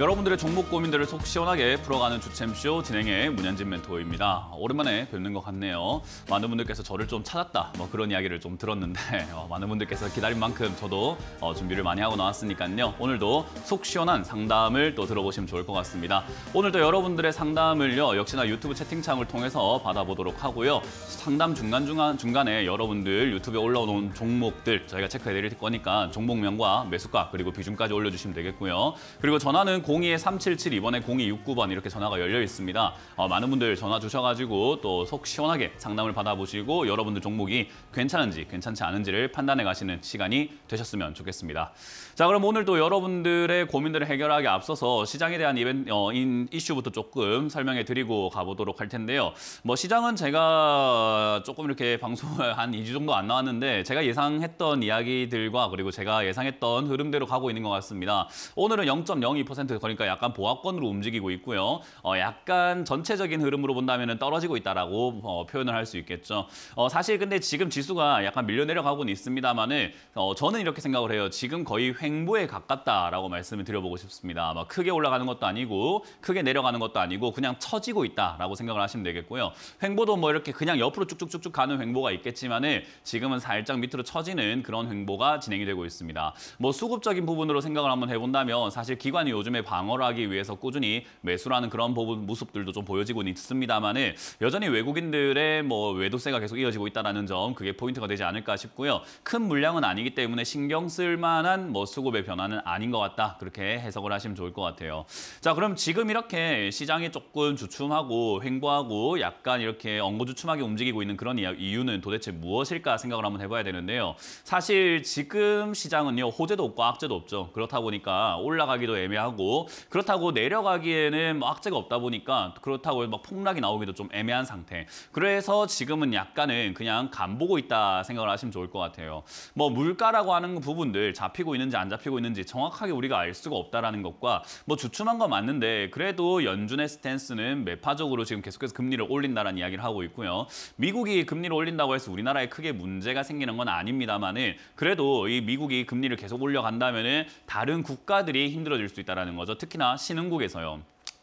여러분들의 종목 고민들을 속 시원하게 풀어가는 주챔쇼 진행의 문현진 멘토입니다. 오랜만에 뵙는 것 같네요. 많은 분들께서 저를 좀 찾았다 뭐 그런 이야기를 좀 들었는데 어, 많은 분들께서 기다린 만큼 저도 어, 준비를 많이 하고 나왔으니까요. 오늘도 속 시원한 상담을 또 들어보시면 좋을 것 같습니다. 오늘도 여러분들의 상담을요 역시나 유튜브 채팅창을 통해서 받아보도록 하고요. 상담 중간 중간 중간에 여러분들 유튜브에 올라온 종목들 저희가 체크해드릴 거니까 종목명과 매수가 그리고 비중까지 올려주시면 되겠고요. 그리고 전화는 02-377 이번에 0269번 이렇게 전화가 열려 있습니다. 어, 많은 분들 전화 주셔가지고 또 속 시원하게 상담을 받아보시고 여러분들 종목이 괜찮은지 괜찮지 않은지를 판단해 가시는 시간이 되셨으면 좋겠습니다. 자 그럼 오늘 또 여러분들의 고민들을 해결하기 앞서서 시장에 대한 이벤, 어, 인, 이슈부터 조금 설명해 드리고 가보도록 할 텐데요. 뭐 시장은 제가 조금 이렇게 방송을 한 2주 정도 안 나왔는데 제가 예상했던 이야기들과 그리고 제가 예상했던 흐름대로 가고 있는 것 같습니다. 오늘은 0.02% 그러니까, 그러니까 약간 보합권으로 움직이고 있고요. 어, 약간 전체적인 흐름으로 본다면 떨어지고 있다라고 어, 표현을 할 수 있겠죠. 어, 사실 근데 지금 지수가 약간 밀려 내려가고는 있습니다만은 어, 저는 이렇게 생각을 해요. 지금 거의 횡보에 가깝다라고 말씀을 드려보고 싶습니다. 막 크게 올라가는 것도 아니고 크게 내려가는 것도 아니고 그냥 처지고 있다라고 생각을 하시면 되겠고요. 횡보도 뭐 이렇게 그냥 옆으로 쭉쭉쭉쭉 가는 횡보가 있겠지만은 지금은 살짝 밑으로 처지는 그런 횡보가 진행이 되고 있습니다. 뭐 수급적인 부분으로 생각을 한번 해본다면 사실 기관이 요즘에 방어를 하기 위해서 꾸준히 매수라는 그런 부분 모습들도 좀 보여지고 있습니다만은 여전히 외국인들의 뭐 외도세가 계속 이어지고 있다는 점 그게 포인트가 되지 않을까 싶고요. 큰 물량은 아니기 때문에 신경 쓸 만한 뭐 수급의 변화는 아닌 것 같다. 그렇게 해석을 하시면 좋을 것 같아요. 자 그럼 지금 이렇게 시장이 조금 주춤하고 횡보하고 약간 이렇게 엉거주춤하게 움직이고 있는 그런 이유는 도대체 무엇일까 생각을 한번 해봐야 되는데요. 사실 지금 시장은요. 호재도 없고 악재도 없죠. 그렇다 보니까 올라가기도 애매하고 그렇다고 내려가기에는 뭐 학제가 없다 보니까 그렇다고 막 폭락이 나오기도 좀 애매한 상태. 그래서 지금은 약간은 그냥 간 보고 있다 생각을 하시면 좋을 것 같아요. 뭐 물가라고 하는 부분들 잡히고 있는지 안 잡히고 있는지 정확하게 우리가 알 수가 없다라는 것과 뭐 주춤한 건 맞는데 그래도 연준의 스탠스는 매파적으로 지금 계속해서 금리를 올린다라는 이야기를 하고 있고요. 미국이 금리를 올린다고 해서 우리나라에 크게 문제가 생기는 건 아닙니다만은 그래도 이 미국이 금리를 계속 올려간다면은 다른 국가들이 힘들어질 수 있다라는 거죠. 특히나 신흥국에서요.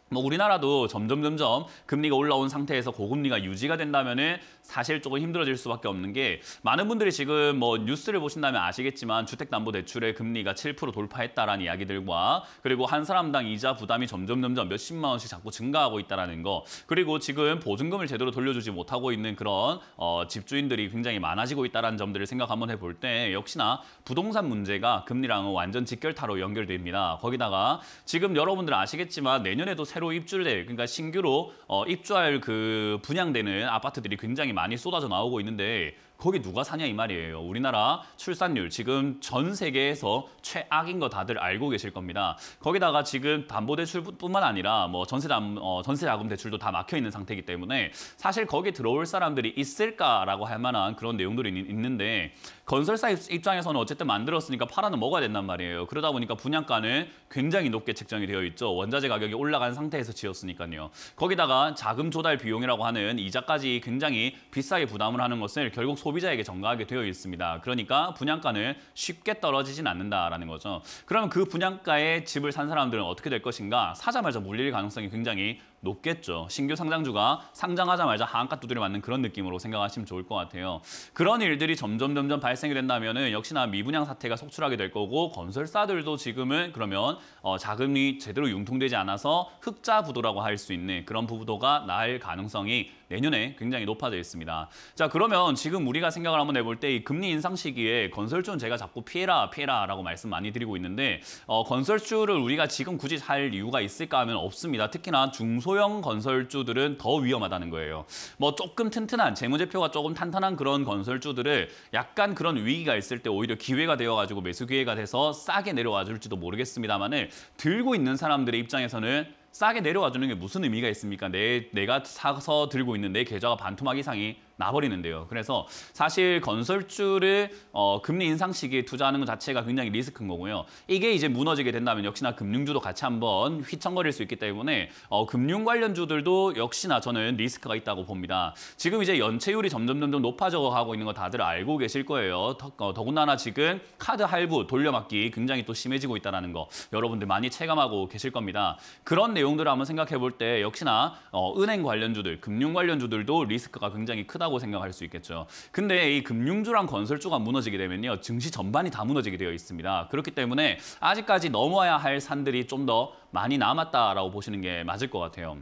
뭐 우리나라도 점점 점점 금리가 올라온 상태에서 고금리가 유지가 된다면은 사실 조금 힘들어질 수밖에 없는 게 많은 분들이 지금 뭐 뉴스를 보신다면 아시겠지만 주택담보대출의 금리가 7% 돌파했다라는 이야기들과 그리고 한 사람당 이자 부담이 점점 점점 몇십만 원씩 자꾸 증가하고 있다라는 거 그리고 지금 보증금을 제대로 돌려주지 못하고 있는 그런 어, 집주인들이 굉장히 많아지고 있다는 점들을 생각 한번 해볼 때 역시나 부동산 문제가 금리랑은 완전 직결타로 연결됩니다. 거기다가 지금 여러분들 아시겠지만 내년에도 새로 입주될 그러니까 신규로 어, 입주할 그 분양되는 아파트들이 굉장히 많이 쏟아져 나오고 있는데 거기 누가 사냐 이 말이에요. 우리나라 출산율 지금 전 세계에서 최악인 거 다들 알고 계실 겁니다. 거기다가 지금 담보 대출뿐만 아니라 뭐 전세 담 어, 전세 자금 대출도 다 막혀 있는 상태이기 때문에 사실 거기 들어올 사람들이 있을까라고 할 만한 그런 내용들이 있는데 건설사 입장에서는 어쨌든 만들었으니까 팔아는 먹어야 된단 말이에요. 그러다 보니까 분양가는 굉장히 높게 책정이 되어 있죠. 원자재 가격이 올라간 상태에서 지었으니까요. 거기다가 자금 조달 비용이라고 하는 이자까지 굉장히 비싸게 부담을 하는 것을 결국 소비자에게 전가하게 되어 있습니다. 그러니까 분양가는 쉽게 떨어지진 않는다라는 거죠. 그러면 그 분양가에 집을 산 사람들은 어떻게 될 것인가? 사자마자 물릴 가능성이 굉장히 높겠죠. 신규 상장주가 상장하자마자 하한가 두드려 맞는 그런 느낌으로 생각하시면 좋을 것 같아요. 그런 일들이 점점 점점 발생이 된다면 역시나 미분양 사태가 속출하게 될 거고 건설사들도 지금은 그러면 어, 자금이 제대로 융통되지 않아서 흑자 부도라고 할 수 있는 그런 부도가 날 가능성이 내년에 굉장히 높아져 있습니다. 자 그러면 지금 우리가 생각을 한번 해볼 때 이 금리 인상 시기에 건설주는 제가 자꾸 피해라 피해라라고 말씀 많이 드리고 있는데 어, 건설주를 우리가 지금 굳이 살 이유가 있을까 하면 없습니다. 특히나 중소 소형 건설주들은 더 위험하다는 거예요. 뭐 조금 튼튼한 재무제표가 조금 탄탄한 그런 건설주들을 약간 그런 위기가 있을 때 오히려 기회가 되어가지고 매수 기회가 돼서 싸게 내려와 줄지도 모르겠습니다만은 들고 있는 사람들의 입장에서는 싸게 내려와 주는 게 무슨 의미가 있습니까? 내, 내가 사서 들고 있는 내 계좌가 반토막 이상이 나버리는데요. 그래서 사실 건설주를 어, 금리 인상 시기에 투자하는 것 자체가 굉장히 리스크인 거고요. 이게 이제 무너지게 된다면 역시나 금융주도 같이 한번 휘청거릴 수 있기 때문에 어, 금융 관련주들도 역시나 저는 리스크가 있다고 봅니다. 지금 이제 연체율이 점점점점 높아져 가고 있는 거 다들 알고 계실 거예요. 더, 어, 더군다나 지금 카드 할부, 돌려막기 굉장히 또 심해지고 있다는 거 여러분들 많이 체감하고 계실 겁니다. 그런 내용들을 한번 생각해 볼 때 역시나 어, 은행 관련주들, 금융 관련주들도 리스크가 굉장히 크다 한다고 생각할 수 있겠죠. 근데 이 금융주랑 건설주가 무너지게 되면요. 증시 전반이 다 무너지게 되어 있습니다. 그렇기 때문에 아직까지 넘어야 할 산들이 좀 더 많이 남았다라고 보시는 게 맞을 것 같아요.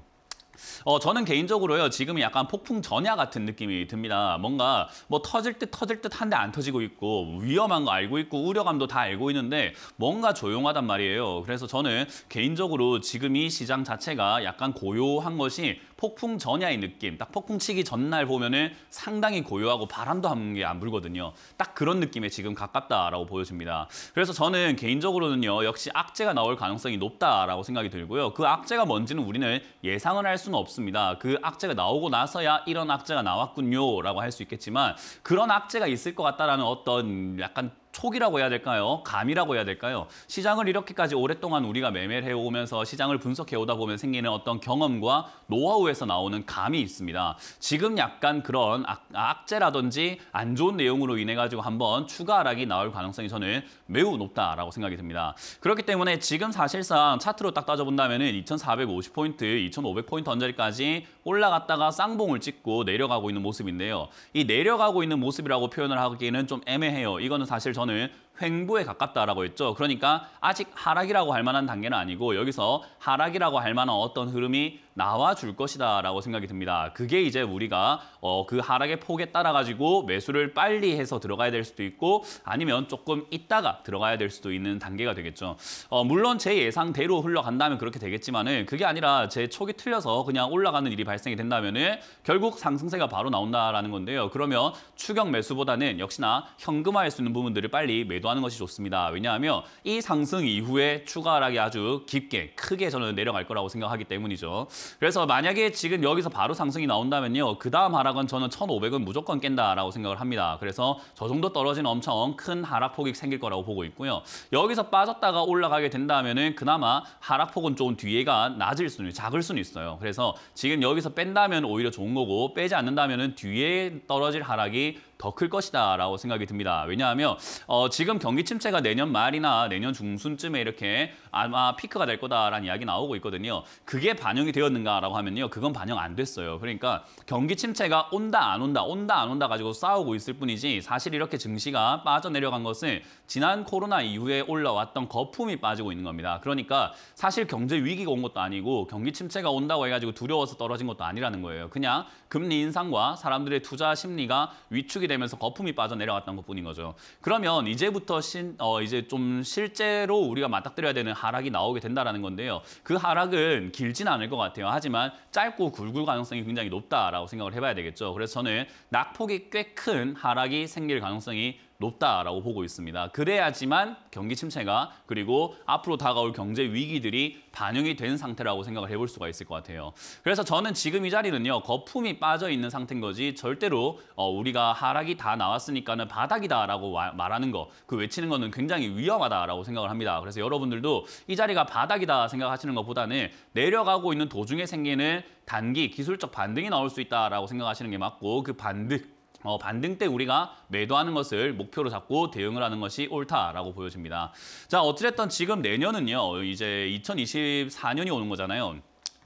어, 저는 개인적으로요, 지금 약간 폭풍 전야 같은 느낌이 듭니다. 뭔가 뭐 터질 듯 터질 듯 한데 안 터지고 있고, 위험한 거 알고 있고, 우려감도 다 알고 있는데, 뭔가 조용하단 말이에요. 그래서 저는 개인적으로 지금 이 시장 자체가 약간 고요한 것이 폭풍 전야의 느낌, 딱 폭풍 치기 전날 보면은 상당히 고요하고 바람도 한 게 안 불거든요. 딱 그런 느낌에 지금 가깝다라고 보여집니다. 그래서 저는 개인적으로는요, 역시 악재가 나올 가능성이 높다라고 생각이 들고요. 그 악재가 뭔지는 우리는 예상을 할 수는 없습니다. 그 악재가 나오고 나서야 이런 악재가 나왔군요라고 할 수 있겠지만 그런 악재가 있을 것 같다라는 어떤 약간 촉이라고 해야 될까요? 감이라고 해야 될까요? 시장을 이렇게까지 오랫동안 우리가 매매를 해오면서 시장을 분석해오다 보면 생기는 어떤 경험과 노하우에서 나오는 감이 있습니다. 지금 약간 그런 악, 악재라든지 안 좋은 내용으로 인해 가지고 한번 추가 하락이 나올 가능성이 저는 매우 높다라고 생각이 듭니다. 그렇기 때문에 지금 사실상 차트로 딱 따져본다면 2450포인트, 2500포인트 언저리까지 올라갔다가 쌍봉을 찍고 내려가고 있는 모습인데요. 이 내려가고 있는 모습이라고 표현을 하기에는 좀 애매해요. 이거는 사실 저는 저는 횡보에 가깝다라고 했죠. 그러니까 아직 하락이라고 할 만한 단계는 아니고 여기서 하락이라고 할 만한 어떤 흐름이 나와줄 것이다라고 생각이 듭니다. 그게 이제 우리가 어, 그 하락의 폭에 따라 가지고 매수를 빨리 해서 들어가야 될 수도 있고 아니면 조금 있다가 들어가야 될 수도 있는 단계가 되겠죠. 어, 물론 제 예상대로 흘러간다면 그렇게 되겠지만은 그게 아니라 제 촉이 틀려서 그냥 올라가는 일이 발생이 된다면은 결국 상승세가 바로 나온다라는 건데요. 그러면 추격 매수보다는 역시나 현금화할 수 있는 부분들을 빨리 매도 매도하는 것이 좋습니다. 왜냐하면 이 상승 이후에 추가 하락이 아주 깊게 크게 저는 내려갈 거라고 생각하기 때문이죠. 그래서 만약에 지금 여기서 바로 상승이 나온다면요. 그 다음 하락은 저는 1,500은 무조건 깬다라고 생각을 합니다. 그래서 저 정도 떨어진 엄청 큰 하락폭이 생길 거라고 보고 있고요. 여기서 빠졌다가 올라가게 된다면 은 그나마 하락폭은 좀 뒤에가 낮을 수는, 작을 수는 있어요. 그래서 지금 여기서 뺀다면 오히려 좋은 거고 빼지 않는다면 은 뒤에 떨어질 하락이 더클 것이다라고 생각이 듭니다. 왜냐하면 어, 지금 경기 침체가 내년 말이나 내년 중순쯤에 이렇게 아마 피크가 될 거다라는 이야기 나오고 있거든요. 그게 반영이 되었는가라고 하면요. 그건 반영 안 됐어요. 그러니까 경기 침체가 온다 안 온다 온다 안 온다 가지고 싸우고 있을 뿐이지 사실 이렇게 증시가 빠져내려간 것은 지난 코로나 이후에 올라왔던 거품이 빠지고 있는 겁니다. 그러니까 사실 경제 위기가 온 것도 아니고 경기 침체가 온다고 해가지고 두려워서 떨어진 것도 아니라는 거예요. 그냥 금리 인상과 사람들의 투자 심리가 위축이 되면서 거품이 빠져내려갔던 것뿐인 거죠. 그러면 이제부터 신, 어, 이제 좀 실제로 우리가 맞닥뜨려야 되는 하락이 나오게 된다라는 건데요. 그 하락은 길진 않을 것 같아요. 하지만 짧고 굵을 가능성이 굉장히 높다라고 생각을 해봐야 되겠죠. 그래서 저는 낙폭이 꽤 큰 하락이 생길 가능성이 높다라고 보고 있습니다. 그래야지만 경기 침체가 그리고 앞으로 다가올 경제 위기들이 반영이 된 상태라고 생각을 해볼 수가 있을 것 같아요. 그래서 저는 지금 이 자리는요. 거품이 빠져 있는 상태인 거지 절대로 어, 우리가 하락이 다 나왔으니까는 바닥이다라고 말하는 거, 그 외치는 거는 굉장히 위험하다라고 생각을 합니다. 그래서 여러분들도 이 자리가 바닥이다 생각하시는 것보다는 내려가고 있는 도중에 생기는 단기 기술적 반등이 나올 수 있다라고 생각하시는 게 맞고 그 반등 어, 반등 때 우리가 매도하는 것을 목표로 잡고 대응을 하는 것이 옳다라고 보여집니다. 자, 어찌됐든 지금 내년은요, 이제 2024년이 오는 거잖아요.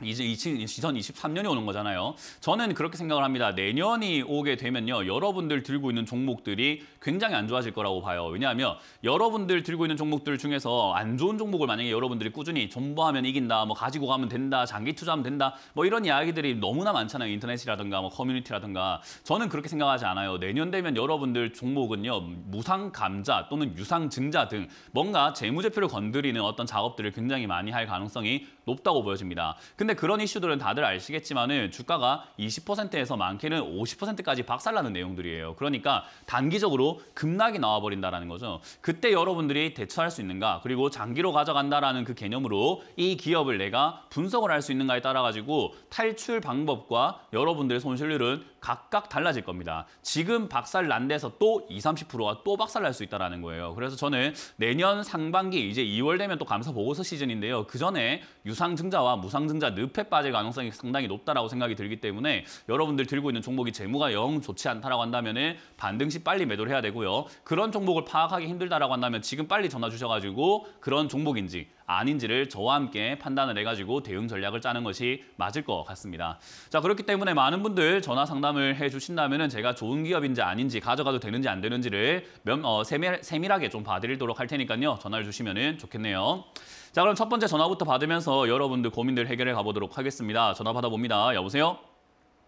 이제 2023년이 오는 거잖아요. 저는 그렇게 생각을 합니다. 내년이 오게 되면요. 여러분들 들고 있는 종목들이 굉장히 안 좋아질 거라고 봐요. 왜냐하면 여러분들 들고 있는 종목들 중에서 안 좋은 종목을 만약에 여러분들이 꾸준히 전보하면 이긴다, 뭐 가지고 가면 된다, 장기 투자하면 된다, 뭐 이런 이야기들이 너무나 많잖아요. 인터넷이라든가 뭐 커뮤니티라든가. 저는 그렇게 생각하지 않아요. 내년 되면 여러분들 종목은요. 무상 감자 또는 유상 증자 등 뭔가 재무제표를 건드리는 어떤 작업들을 굉장히 많이 할 가능성이 높다고 보여집니다. 근데 그런 이슈들은 다들 아시겠지만은 주가가 20%에서 많게는 50%까지 박살나는 내용들이에요. 그러니까 단기적으로 급락이 나와버린다라는 거죠. 그때 여러분들이 대처할 수 있는가 그리고 장기로 가져간다라는 그 개념으로 이 기업을 내가 분석을 할 수 있는가에 따라 가지고 탈출 방법과 여러분들의 손실률은 각각 달라질 겁니다. 지금 박살 난 데서 또 20, 30%가 또 박살 날 수 있다는 거예요. 그래서 저는 내년 상반기 이제 2월 되면 또 감사 보고서 시즌인데요. 그 전에 유 유상증자와 무상증자 늪에 빠질 가능성이 상당히 높다라고 생각이 들기 때문에 여러분들 들고 있는 종목이 재무가 영 좋지 않다라고 한다면 반등 시 빨리 매도를 해야 되고요. 그런 종목을 파악하기 힘들다라고 한다면 지금 빨리 전화 주셔가지고 그런 종목인지 아닌지를 저와 함께 판단을 해가지고 대응 전략을 짜는 것이 맞을 것 같습니다. 자 그렇기 때문에 많은 분들 전화 상담을 해주신다면 제가 좋은 기업인지 아닌지 가져가도 되는지 안 되는지를 면, 어, 세밀, 세밀하게 좀 봐드리도록 할 테니까요. 전화를 주시면 좋겠네요. 자, 그럼 첫 번째 전화부터 받으면서 여러분들 고민들 해결해 가보도록 하겠습니다. 전화 받아봅니다. 여보세요?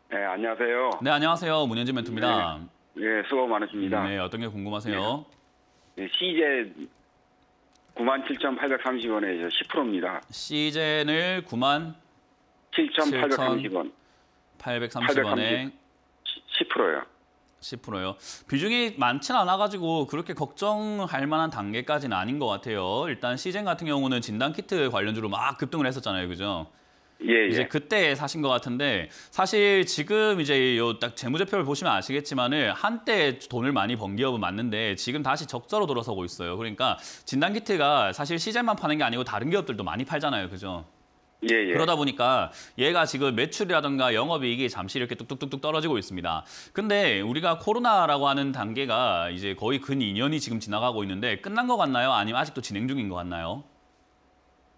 네, 안녕하세요. 네, 안녕하세요. 문현진 멘트입니다 네, 네 수고 많으십니다. 네, 어떤 게 궁금하세요? 네, 시제 97,830원에 10%입니다. 시제는9 7,830원. 830원에 10%요. 10%요. 비중이 많진 않아가지고 그렇게 걱정할 만한 단계까지는 아닌 것 같아요. 일단 시젠 같은 경우는 진단키트 관련주로 막 급등을 했었잖아요. 그죠? 예, 예. 이제 그때 사신 것 같은데 사실 지금 이제 요 딱 재무제표를 보시면 아시겠지만은 한때 돈을 많이 번 기업은 맞는데 지금 다시 적자로 돌아서고 있어요. 그러니까 진단키트가 사실 시젠만 파는 게 아니고 다른 기업들도 많이 팔잖아요. 그죠? 예, 예. 그러다 보니까 얘가 지금 매출이라든가 영업이익이 잠시 이렇게 뚝뚝뚝뚝 떨어지고 있습니다. 근데 우리가 코로나라고 하는 단계가 이제 거의 근 2년이 지금 지나가고 있는데 끝난 것 같나요? 아니면 아직도 진행 중인 것 같나요?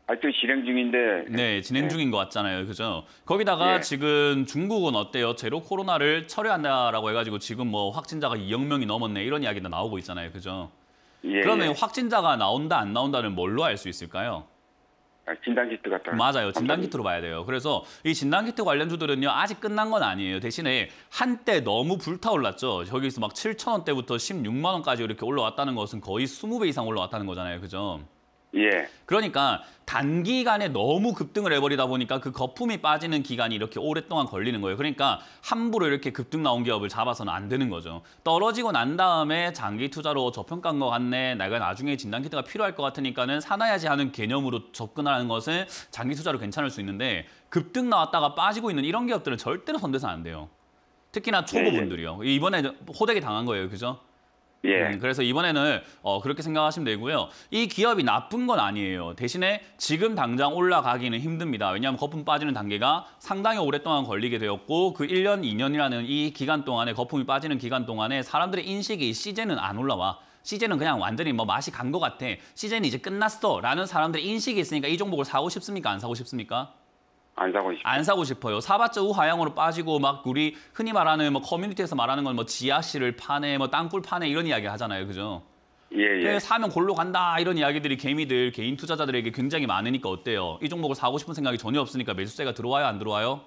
아직도 진행 중인데. 네, 진행 예. 중인 것 같잖아요. 그죠? 거기다가 예. 지금 중국은 어때요? 제로 코로나를 철회한다라고 해가지고 지금 뭐 확진자가 2억 명이 넘었네 이런 이야기도 나오고 있잖아요. 그죠? 예, 그러면 예. 확진자가 나온다 안 나온다는 뭘로 알 수 있을까요? 아, 진단 키트 같은 맞아요. 진단 키트로 봐야 돼요. 그래서 이 진단 키트 관련주들은요. 아직 끝난 건 아니에요. 대신에 한때 너무 불타올랐죠. 여기서막 7천 원대부터 16만 원까지 이렇게 올라왔다는 것은 거의 20배 이상 올라왔다는 거잖아요. 그죠? 예. 그러니까 단기간에 너무 급등을 해버리다 보니까 그 거품이 빠지는 기간이 이렇게 오랫동안 걸리는 거예요. 그러니까 함부로 이렇게 급등 나온 기업을 잡아서는 안 되는 거죠. 떨어지고 난 다음에 장기 투자로 저평가한것 같네. 내가 나중에 진단 키트가 필요할 것 같으니까는 사놔야지 하는 개념으로 접근하는 것은 장기 투자로 괜찮을 수 있는데 급등 나왔다가 빠지고 있는 이런 기업들은 절대로 선대서 안 돼요. 특히나 초보분들이요. 예, 예. 이번에 호되게 당한 거예요. 그죠? 예. 음, 그래서 이번에는 어, 그렇게 생각하시면 되고요. 이 기업이 나쁜 건 아니에요. 대신에 지금 당장 올라가기는 힘듭니다. 왜냐하면 거품 빠지는 단계가 상당히 오랫동안 걸리게 되었고 그 1년, 2년이라는 이 기간 동안에 거품이 빠지는 기간 동안에 사람들의 인식이 시제는 안 올라와. 시제는 그냥 완전히 뭐 맛이 간 것 같아. 시제는 이제 끝났어. 라는 사람들의 인식이 있으니까 이 종목을 사고 싶습니까? 안 사고 싶습니까? 안 사고 싶어요. 안 사고 싶어요. 사봤자 우하향으로 빠지고 막 우리 흔히 말하는 뭐 커뮤니티에서 말하는 건 뭐 지하실을 파네, 뭐 땅굴 파네 이런 이야기 하잖아요, 그죠? 예, 예. 사면 골로 간다 이런 이야기들이 개미들 개인 투자자들에게 굉장히 많으니까 어때요? 이 종목을 사고 싶은 생각이 전혀 없으니까 매수세가 들어와요, 안 들어와요?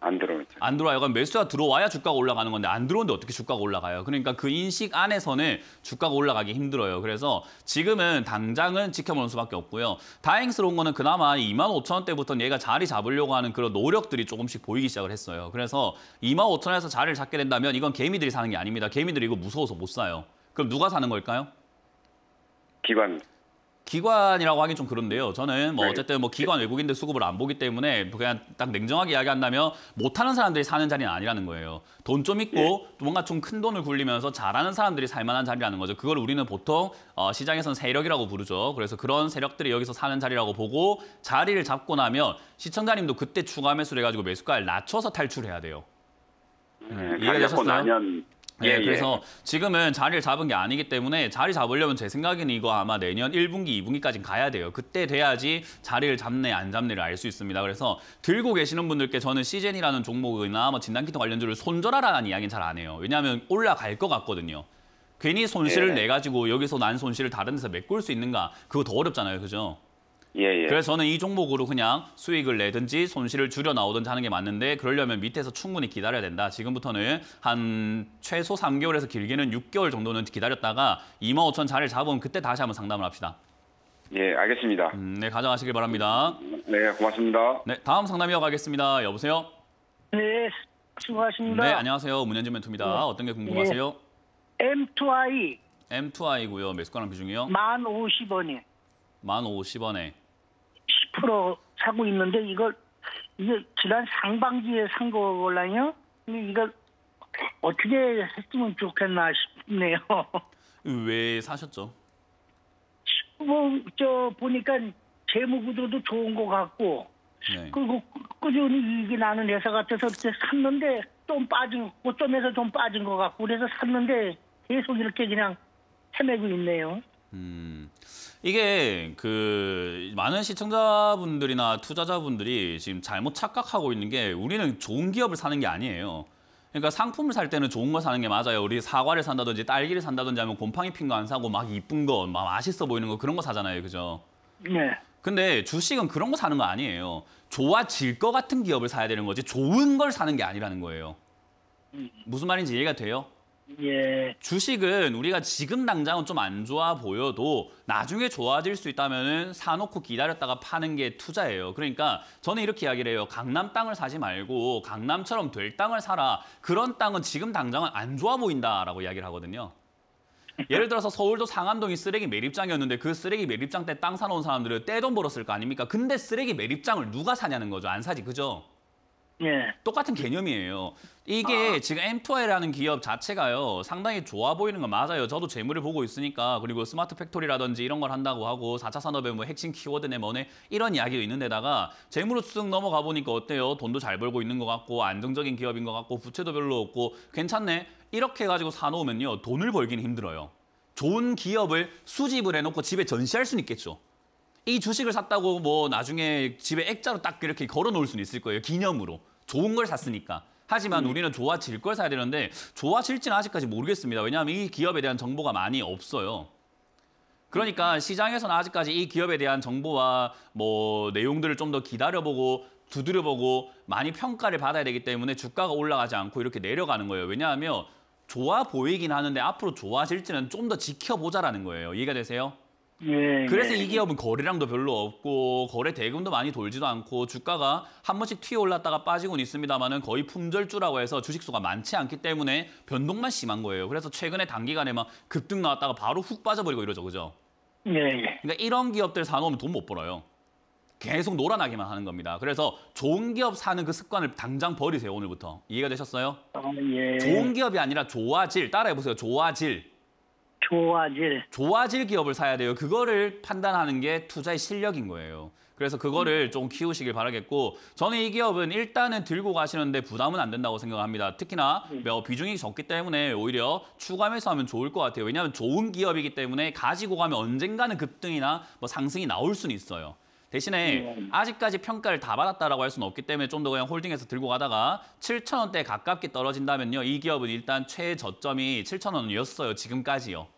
안 들어요. 오안 들어와요. 그럼 매수가 들어와야 주가가 올라가는 건데 안 들어오는데 어떻게 주가가 올라가요? 그러니까 그 인식 안에서는 주가가 올라가기 힘들어요. 그래서 지금은 당장은 지켜보는 수밖에 없고요. 다행스러운 거는 그나마 2만 5천 원대부터는 얘가 자리 잡으려고 하는 그런 노력들이 조금씩 보이기 시작을 했어요. 그래서 2만 5천 원에서 자리를 잡게 된다면 이건 개미들이 사는 게 아닙니다. 개미들이 이거 무서워서 못 사요. 그럼 누가 사는 걸까요? 기관. 기관이라고 하긴 좀 그런데요. 저는 뭐 네. 어쨌든 뭐 기관 외국인들 수급을 안 보기 때문에 그냥 딱 냉정하게 이야기한다면 못하는 사람들이 사는 자리는 아니라는 거예요. 돈 좀 있고 네. 뭔가 좀 큰 돈을 굴리면서 잘하는 사람들이 살만한 자리라는 거죠. 그걸 우리는 보통 어, 시장에선 세력이라고 부르죠. 그래서 그런 세력들이 여기서 사는 자리라고 보고 자리를 잡고 나면 시청자님도 그때 추가 매수를 해가지고 매수가를 낮춰서 탈출해야 돼요. 네, 이해되셨어요? 예, 예, 예, 그래서 지금은 자리를 잡은 게 아니기 때문에 자리 잡으려면 제 생각에는 이거 아마 내년 1분기, 2분기까지 가야 돼요. 그때 돼야지 자리를 잡네, 안 잡네를 알 수 있습니다. 그래서 들고 계시는 분들께 저는 시젠이라는 종목이나 뭐 진단키트 관련주를 손절하라는 이야기는 잘 안 해요. 왜냐하면 올라갈 것 같거든요. 괜히 손실을 예. 내가지고 여기서 난 손실을 다른 데서 메꿀 수 있는가 그거 더 어렵잖아요, 그죠? 예, 예. 그래서 저는 이 종목으로 그냥 수익을 내든지 손실을 줄여 나오든지 하는 게 맞는데 그러려면 밑에서 충분히 기다려야 된다. 지금부터는 한 최소 3개월에서 길게는 6개월 정도는 기다렸다가 2만 5천 자리를 잡으면 그때 다시 한번 상담을 합시다. 예, 알겠습니다. 음, 네, 가져가시길 바랍니다. 네, 고맙습니다. 네, 다음 상담 이어가겠습니다. 여보세요? 네, 수고하십니다. 네, 안녕하세요. 문현진 멘토입니다. 네. 어떤 게 궁금하세요? 예. M2I. M2I고요. 매수가랑 비중이요? 만5 0 원이요 만 오십 원에 10% 사고 있는데 이걸 이게 지난 상반기에 산거라요 근데 이걸 어떻게 했으면 좋겠나 싶네요. 왜 사셨죠? 뭐저 보니까 재무 구조도 좋은 것 같고 네. 그리고 꾸준히 이익이 나는 회사 같아서 이렇 샀는데 좀 빠진 고점에서 좀 빠진 것 같고 그래서 샀는데 계속 이렇게 그냥 헤매고 있네요. 음. 이게 그 많은 시청자분들이나 투자자분들이 지금 잘못 착각하고 있는 게 우리는 좋은 기업을 사는 게 아니에요. 그러니까 상품을 살 때는 좋은 거 사는 게 맞아요. 우리 사과를 산다든지 딸기를 산다든지 하면 곰팡이 핀 거 안 사고 막 이쁜 거, 막 맛있어 보이는 거 그런 거 사잖아요. 그죠? 네. 근데 주식은 그런 거 사는 거 아니에요. 좋아질 것 같은 기업을 사야 되는 거지 좋은 걸 사는 게 아니라는 거예요. 음. 무슨 말인지 이해가 돼요? 예. 주식은 우리가 지금 당장은 좀 안 좋아 보여도 나중에 좋아질 수 있다면 사놓고 기다렸다가 파는 게 투자예요. 그러니까 저는 이렇게 이야기를 해요. 강남 땅을 사지 말고 강남처럼 될 땅을 사라. 그런 땅은 지금 당장은 안 좋아 보인다라고 이야기를 하거든요. 예를 들어서 서울도 상암동이 쓰레기 매립장이었는데 그 쓰레기 매립장 때 땅 사놓은 사람들은 떼돈 벌었을 거 아닙니까? 근데 쓰레기 매립장을 누가 사냐는 거죠. 안 사지, 그죠? 예. 똑같은 개념이에요. 이게 아. 지금 M2A라는 기업 자체가요 상당히 좋아 보이는 건 맞아요. 저도 재물을 보고 있으니까 그리고 스마트 팩토리라든지 이런 걸 한다고 하고 4차 산업의 뭐 핵심 키워드네 뭐네 이런 이야기도 있는데다가 재물로 쓱 넘어가 보니까 어때요? 돈도 잘 벌고 있는 것 같고 안정적인 기업인 것 같고 부채도 별로 없고 괜찮네 이렇게 해가지고 사놓으면요 돈을 벌기는 힘들어요. 좋은 기업을 수집을 해놓고 집에 전시할 수는 있겠죠. 이 주식을 샀다고 뭐 나중에 집에 액자로 딱 이렇게 걸어 놓을 수는 있을 거예요. 기념으로. 좋은 걸 샀으니까. 하지만 음. 우리는 좋아질 걸 사야 되는데 좋아질지는 아직까지 모르겠습니다. 왜냐하면 이 기업에 대한 정보가 많이 없어요. 그러니까 음. 시장에서는 아직까지 이 기업에 대한 정보와 뭐 내용들을 좀 더 기다려보고 두드려보고 많이 평가를 받아야 되기 때문에 주가가 올라가지 않고 이렇게 내려가는 거예요. 왜냐하면 좋아 보이긴 하는데 앞으로 좋아질지는 좀 더 지켜보자라는 거예요. 이해가 되세요? 예, 그래서 예. 이 기업은 거래량도 별로 없고 거래 대금도 많이 돌지도 않고 주가가 한 번씩 튀어 올랐다가 빠지곤 있습니다만은 거의 품절주라고 해서 주식 수가 많지 않기 때문에 변동만 심한 거예요. 그래서 최근에 단기간에 막 급등 나왔다가 바로 훅 빠져버리고 이러죠, 그죠? 예, 예. 그러니까 이런 기업들 사놓으면 돈 못 벌어요. 계속 놀아나기만 하는 겁니다. 그래서 좋은 기업 사는 그 습관을 당장 버리세요, 오늘부터. 이해가 되셨어요? 아, 예. 좋은 기업이 아니라 좋아질, 따라해보세요. 좋아질. 좋아질. 좋아질 기업을 사야 돼요. 그거를 판단하는 게 투자의 실력인 거예요. 그래서 그거를 음. 좀 키우시길 바라겠고 저는 이 기업은 일단은 들고 가시는데 부담은 안 된다고 생각합니다. 특히나 음. 비중이 적기 때문에 오히려 추가해서 하면 좋을 것 같아요. 왜냐하면 좋은 기업이기 때문에 가지고 가면 언젠가는 급등이나 뭐 상승이 나올 수는 있어요. 대신에 음. 아직까지 평가를 다 받았다라고 할 수는 없기 때문에 좀 더 그냥 홀딩해서 들고 가다가 7천 원대 가깝게 떨어진다면요. 이 기업은 일단 최저점이 7천 원이었어요. 지금까지요.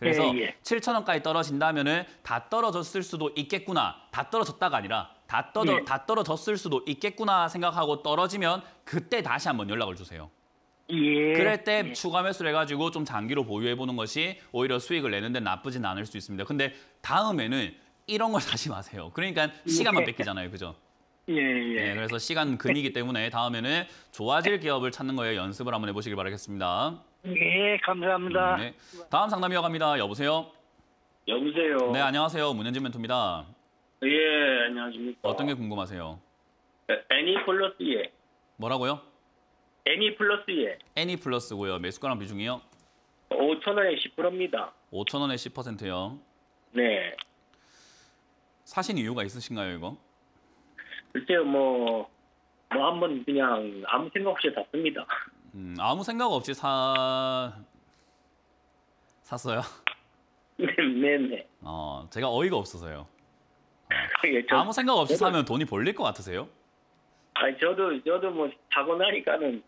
그래서 예, 예. 7천 원까지 떨어진다면은 다 떨어졌을 수도 있겠구나. 다 떨어졌다가 아니라 다, 떨어, 예. 다 떨어졌을 수도 있겠구나 생각하고 떨어지면 그때 다시 한번 연락을 주세요. 예. 그럴 때 예. 추가 매수를 해가지고 좀 장기로 보유해보는 것이 오히려 수익을 내는 데 나쁘진 않을 수 있습니다. 근데 다음에는 이런 걸 사지 마세요. 그러니까 시간만 예. 뺏기잖아요. 그죠? 예, 예. 네, 그래서 시간 근이기 때문에 다음에는 좋아질 기업을 찾는 거에 연습을 한번 해보시길 바라겠습니다. 예, 감사합니다. 네. 다음 상담 이어갑니다. 여보세요? 여보세요. 네, 안녕하세요. 문현진 멘토입니다. 예, 안녕하십니까. 어떤 게 궁금하세요? 애니 e 플러스 예. 뭐라고요? 애니 e 플러스 예. 애니 e 플러스고요. 매수가랑 비중이요? 5천원에 10%입니다. 5천원에 10%요. 네. 사신 이유가 있으신가요, 이거? 글쎄요, 뭐, 뭐 한번 그냥 아무 생각 없이 샀습니다. 음, 아무 생각 없이 사 샀어요. 네네. 네. 어, 제가 어이가 없어서요. 예, 저- 아무 생각 없이 저도- 사면 돈이 벌릴 것 같으세요? 아 저도 저도 뭐 사고 나니까는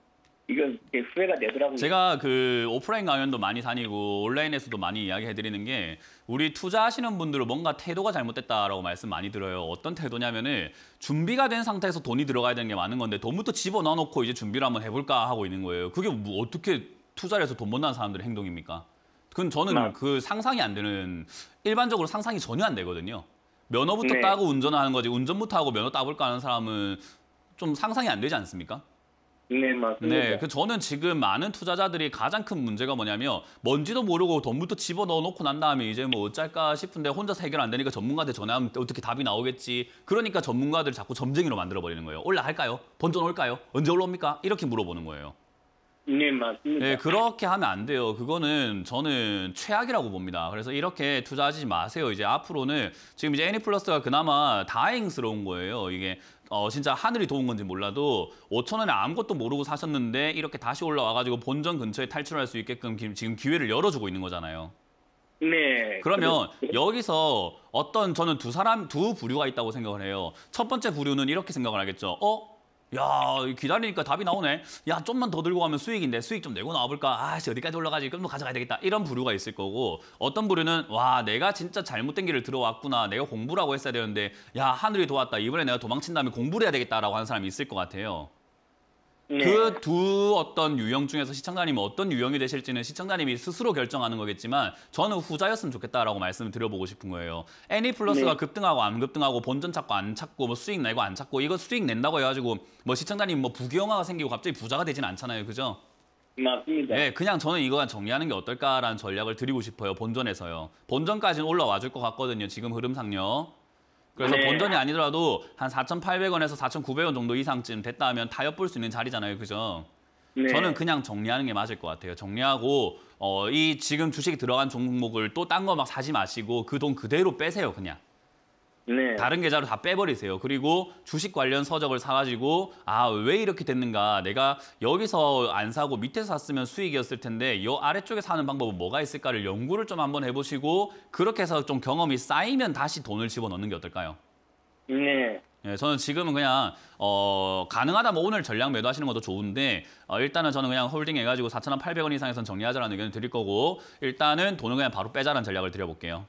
이건 후회가 되더라고요. 제가 그 오프라인 강연도 많이 다니고 온라인에서도 많이 이야기해드리는 게 우리 투자하시는 분들은 뭔가 태도가 잘못됐다라고 말씀 많이 들어요. 어떤 태도냐면은 준비가 된 상태에서 돈이 들어가야 되는 게 많은 건데 돈부터 집어넣어놓고 이제 준비를 한번 해볼까 하고 있는 거예요. 그게 뭐 어떻게 투자를 해서 돈못다는 사람들의 행동입니까? 그건 저는 막. 네. 그 상상이 안 되는 일반적으로 상상이 전혀 안 되거든요. 면허부터 네. 따고 운전하는 거지 운전부터 하고 면허 따볼까 하는 사람은 좀 상상이 안 되지 않습니까? 네, 맞습니다. 네, 그 저는 지금 많은 투자자들이 가장 큰 문제가 뭐냐면 뭔지도 모르고 돈부터 집어넣어 놓고 난 다음에 이제 뭐 어쩔까 싶은데 혼자 해결 안 되니까 전문가한테 전화하면 어떻게 답이 나오겠지. 그러니까 전문가들 자꾸 점쟁이로 만들어버리는 거예요. 올라갈까요? 번전 올까요? 언제 올라옵니까? 이렇게 물어보는 거예요. 네, 맞습니다. 네, 그렇게 하면 안 돼요. 그거는 저는 최악이라고 봅니다. 그래서 이렇게 투자하지 마세요. 이제 앞으로는 지금 이제 애니플러스가 e 그나마 다행스러운 거예요. 이게 어, 진짜 하늘이 도운 건지 몰라도 5천 원에 아무것도 모르고 사셨는데 이렇게 다시 올라와가지고 본전 근처에 탈출할 수 있게끔 지금 기회를 열어주고 있는 거잖아요. 네. 그러면 여기서 어떤 저는 두 사람 두 부류가 있다고 생각을 해요. 첫 번째 부류는 이렇게 생각을 하겠죠. 어? 야 기다리니까 답이 나오네. 야 좀만 더 들고 가면 수익인데 수익 좀 내고 나와볼까. 아씨 어디까지 올라가지? 그럼 뭐 가져가야 되겠다. 이런 부류가 있을 거고 어떤 부류는 와 내가 진짜 잘못된 길을 들어왔구나. 내가 공부라고 했어야 되는데 야 하늘이 도왔다. 이번에 내가 도망친 다음에 공부를 해야 되겠다라고 하는 사람이 있을 것 같아요. 네. 그두 어떤 유형 중에서 시청자님 어떤 유형이 되실지는 시청자님이 스스로 결정하는 거겠지만 저는 후자였으면 좋겠다라고 말씀을 드려보고 싶은 거예요. 애니 e 플러스가 네. 급등하고 안 급등하고 본전 찾고 안 찾고 뭐 수익 내고 안 찾고 이거 수익 낸다고 해가지고 뭐 시청자님 뭐 부귀영화가 생기고 갑자기 부자가 되진 않잖아요, 그죠? 맞습니다. 네, 그냥 저는 이거만 정리하는 게 어떨까라는 전략을 드리고 싶어요. 본전에서요. 본전까지는 올라와 줄 것 같거든요. 지금 흐름상요. 그래서 네. 본전이 아니더라도 한 4,800원에서 4,900원 정도 이상쯤 됐다 하면 다 엿볼 수 있는 자리잖아요. 그죠? 네. 저는 그냥 정리하는 게 맞을 것 같아요. 정리하고 어, 이 지금 주식에 들어간 종목을 또 딴 거 막 사지 마시고 그 돈 그대로 빼세요, 그냥. 네. 다른 계좌로 다 빼버리세요. 그리고 주식 관련 서적을 사가지고 아 왜 이렇게 됐는가 내가 여기서 안 사고 밑에서 샀으면 수익이었을 텐데 요 아래쪽에 사는 방법은 뭐가 있을까를 연구를 좀 한번 해보시고 그렇게 해서 좀 경험이 쌓이면 다시 돈을 집어넣는 게 어떨까요? 네. 예, 저는 지금은 그냥 어 가능하다면 뭐 오늘 전량 매도하시는 것도 좋은데 어, 일단은 저는 그냥 홀딩 해가지고 4,800원 이상에선 정리하자라는 의견을 드릴 거고 일단은 돈을 그냥 바로 빼자라는 전략을 드려볼게요.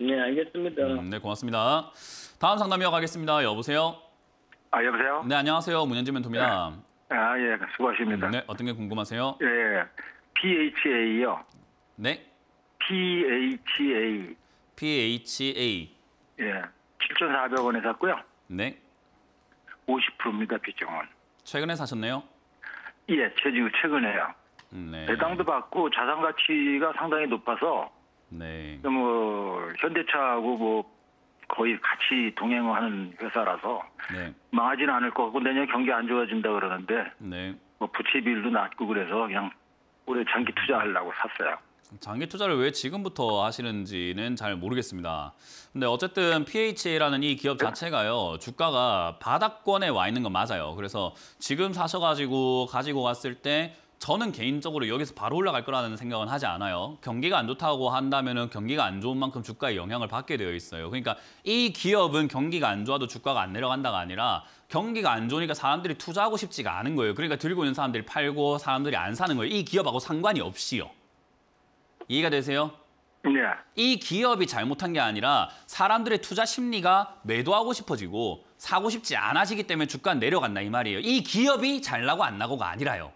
네, 알겠습니다. 음, 네, 고맙습니다. 다음 상담이어 가겠습니다. 여보세요? 아, 여보세요? 네, 안녕하세요. 문현진 멘토입니다. 네. 아, 예, 수고하십니다. 음, 네, 어떤 게 궁금하세요? 예, 예. PHA요. 네? PHA. PHA. 예, 7,400원에 샀고요. 네. 50%입니다, 비정원. 최근에 사셨네요? 예, 최근에요. 음, 네. 배당도 받고 자산 가치가 상당히 높아서 네. 뭐 현대차하고 뭐 거의 같이 동행하는 회사라서 네. 망하지는 않을 거고 내년 경기 안 좋아진다 그러는데 네. 뭐 부채 비율도 낮고 그래서 그냥 올해 장기 투자하려고 샀어요. 장기 투자를 왜 지금부터 하시는지는 잘 모르겠습니다. 근데 어쨌든 PHA라는 이 기업 자체가요. 주가가 바닥권에 와 있는 건 맞아요. 그래서 지금 사셔가지고 가지고 갔을 때 저는 개인적으로 여기서 바로 올라갈 거라는 생각은 하지 않아요. 경기가 안 좋다고 한다면 경기가 안 좋은 만큼 주가에 영향을 받게 되어 있어요. 그러니까 이 기업은 경기가 안 좋아도 주가가 안 내려간다가 아니라 경기가 안 좋으니까 사람들이 투자하고 싶지가 않은 거예요. 그러니까 들고 있는 사람들이 팔고 사람들이 안 사는 거예요. 이 기업하고 상관이 없이요. 이해가 되세요? 네. 이 기업이 잘못한 게 아니라 사람들의 투자 심리가 매도하고 싶어지고 사고 싶지 않아지기 때문에 주가 내려간다 이 말이에요. 이 기업이 잘 나고 안 나고가 아니라요.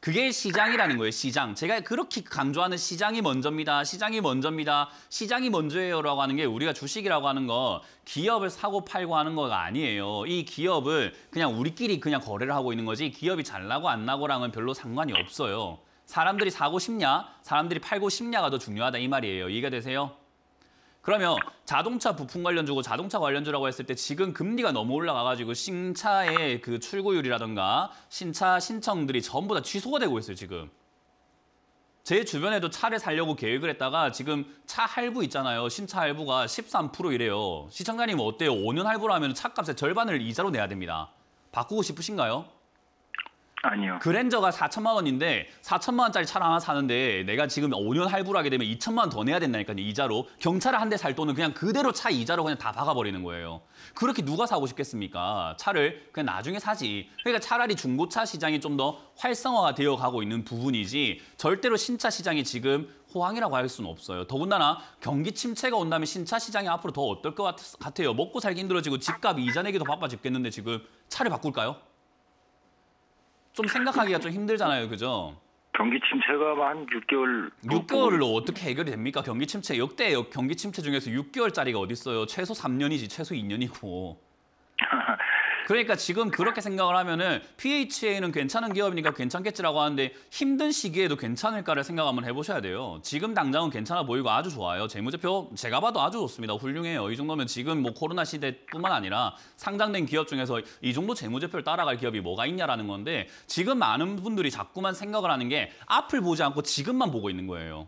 그게 시장이라는 거예요, 시장. 제가 그렇게 강조하는 시장이 먼저입니다. 시장이 먼저입니다. 시장이 먼저예요라고 하는 게 우리가 주식이라고 하는 거 기업을 사고 팔고 하는 거가 아니에요. 이 기업을 그냥 우리끼리 그냥 거래를 하고 있는 거지 기업이 잘 나고 안 나고랑은 별로 상관이 없어요. 사람들이 사고 싶냐, 사람들이 팔고 싶냐가 더 중요하다 이 말이에요. 이해가 되세요? 그러면 자동차 부품 관련주고 자동차 관련주라고 했을 때 지금 금리가 너무 올라가가지고 신차의 그 출고율이라든가 신차 신청들이 전부 다 취소가 되고 있어요, 지금. 제 주변에도 차를 살려고 계획을 했다가 지금 차 할부 있잖아요. 신차 할부가 13% 이래요. 시청자님 어때요? 5년 할부라면 차값의 절반을 이자로 내야 됩니다. 바꾸고 싶으신가요? 아니요. 그랜저가 4천만 원인데 4천만 원짜리 차를 하나 사는데 내가 지금 5년 할부를 하게 되면 2천만 원 더 내야 된다니까요. 이자로. 경차를 한 대 살 돈은 그냥 그대로 차 이자로 그냥 다 박아버리는 거예요. 그렇게 누가 사고 싶겠습니까? 차를 그냥 나중에 사지. 그러니까 차라리 중고차 시장이 좀 더 활성화가 되어 가고 있는 부분이지 절대로 신차 시장이 지금 호황이라고 할 수는 없어요. 더군다나 경기 침체가 온다면 신차 시장이 앞으로 더 어떨 것 같, 같아요. 먹고 살기 힘들어지고 집값 이자 내기도 바빠 죽겠는데 지금 차를 바꿀까요? 좀 생각하기가 좀 힘들잖아요, 그죠? 경기 침체가 한 6개월. 6개월로 어떻게 해결이 됩니까? 경기 침체 역대 경기 침체 중에서 6개월짜리가 어디 있어요? 최소 3년이지 최소 2년이고. 그러니까 지금 그렇게 생각을 하면은 PHA는 괜찮은 기업이니까 괜찮겠지라고 하는데 힘든 시기에도 괜찮을까를 생각 한번 해보셔야 돼요. 지금 당장은 괜찮아 보이고 아주 좋아요. 재무제표 제가 봐도 아주 좋습니다. 훌륭해요. 이 정도면 지금 뭐 코로나 시대뿐만 아니라 상장된 기업 중에서 이 정도 재무제표를 따라갈 기업이 뭐가 있냐라는 건데 지금 많은 분들이 자꾸만 생각을 하는 게 앞을 보지 않고 지금만 보고 있는 거예요.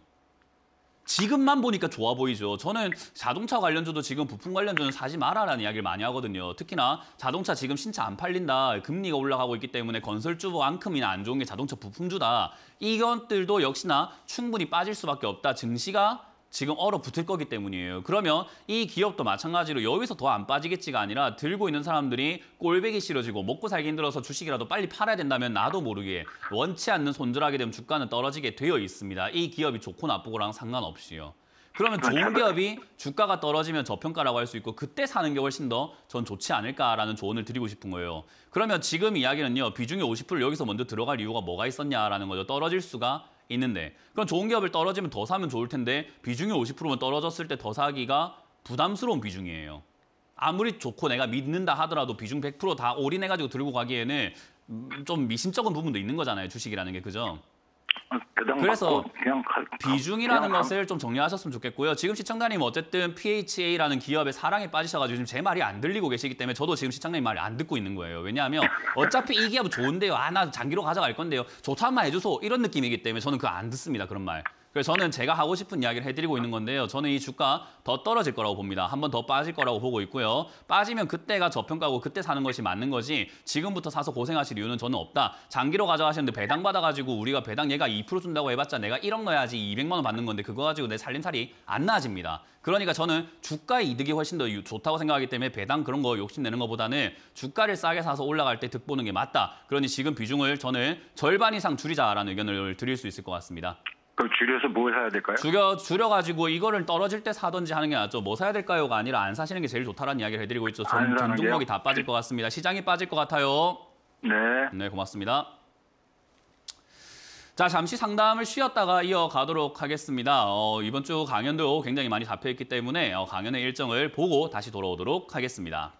지금만 보니까 좋아 보이죠. 저는 자동차 관련주도 지금 부품 관련주는 사지 마라라는 이야기를 많이 하거든요. 특히나 자동차 지금 신차 안 팔린다. 금리가 올라가고 있기 때문에 건설주만큼이나 안 좋은 게 자동차 부품주다. 이것들도 역시나 충분히 빠질 수밖에 없다. 증시가 지금 얼어붙을 거기 때문이에요. 그러면 이 기업도 마찬가지로 여기서 더 안 빠지겠지가 아니라 들고 있는 사람들이 꼴배기 싫어지고 먹고 살기 힘들어서 주식이라도 빨리 팔아야 된다면 나도 모르게 원치 않는 손절하게 되면 주가는 떨어지게 되어 있습니다. 이 기업이 좋고 나쁘고랑 상관없이요. 그러면 그렇죠. 좋은 기업이 주가가 떨어지면 저평가라고 할 수 있고 그때 사는 게 훨씬 더 전 좋지 않을까라는 조언을 드리고 싶은 거예요. 그러면 지금 이야기는요. 비중의 50%를 여기서 먼저 들어갈 이유가 뭐가 있었냐라는 거죠. 떨어질 수가 있는데 그럼 좋은 기업을 떨어지면 더 사면 좋을 텐데 비중이 50%면 떨어졌을 때 더 사기가 부담스러운 비중이에요. 아무리 좋고 내가 믿는다 하더라도 비중 100%다 올인해가지고 들고 가기에는 음, 좀 미심쩍은 부분도 있는 거잖아요. 주식이라는 게 그죠? 어, 그래서 비중이라는 것을 좀 정리하셨으면 좋겠고요. 지금 시청자님 어쨌든 PHA라는 기업의 사랑에 빠지셔가지고 지금 제 말이 안 들리고 계시기 때문에 저도 지금 시청자님 말을 안 듣고 있는 거예요. 왜냐하면 어차피 이 기업 좋은데요. 아나 장기로 가져갈 건데요. 좋다만 해줘서 이런 느낌이기 때문에 저는 그거 안 듣습니다. 그런 말. 그래서 저는 제가 하고 싶은 이야기를 해드리고 있는 건데요. 저는 이 주가 더 떨어질 거라고 봅니다. 한 번 더 빠질 거라고 보고 있고요. 빠지면 그때가 저평가고 그때 사는 것이 맞는 거지 지금부터 사서 고생하실 이유는 저는 없다. 장기로 가져가시는데 배당 받아가지고 우리가 배당 얘가 2% 준다고 해봤자 내가 1억 넣어야지 200만 원 받는 건데 그거 가지고 내 살림살이 안 나아집니다. 그러니까 저는 주가의 이득이 훨씬 더 좋다고 생각하기 때문에 배당 그런 거 욕심내는 것보다는 주가를 싸게 사서 올라갈 때 득보는 게 맞다. 그러니 지금 비중을 저는 절반 이상 줄이자라는 의견을 드릴 수 있을 것 같습니다. 그럼 줄여서 뭘 뭐 사야 될까요? 줄여 줄여가지고 이거를 떨어질 때 사든지 하는 게 낫죠. 뭐 사야 될까요가 아니라 안 사시는 게 제일 좋다라는 이야기를 해드리고 있죠. 전, 전 종목이 다 빠질 것 같습니다. 시장이 빠질 것 같아요. 네. 네, 고맙습니다. 자, 잠시 상담을 쉬었다가 이어가도록 하겠습니다. 어, 이번 주 강연도 굉장히 많이 잡혀있기 때문에 어, 강연의 일정을 보고 다시 돌아오도록 하겠습니다.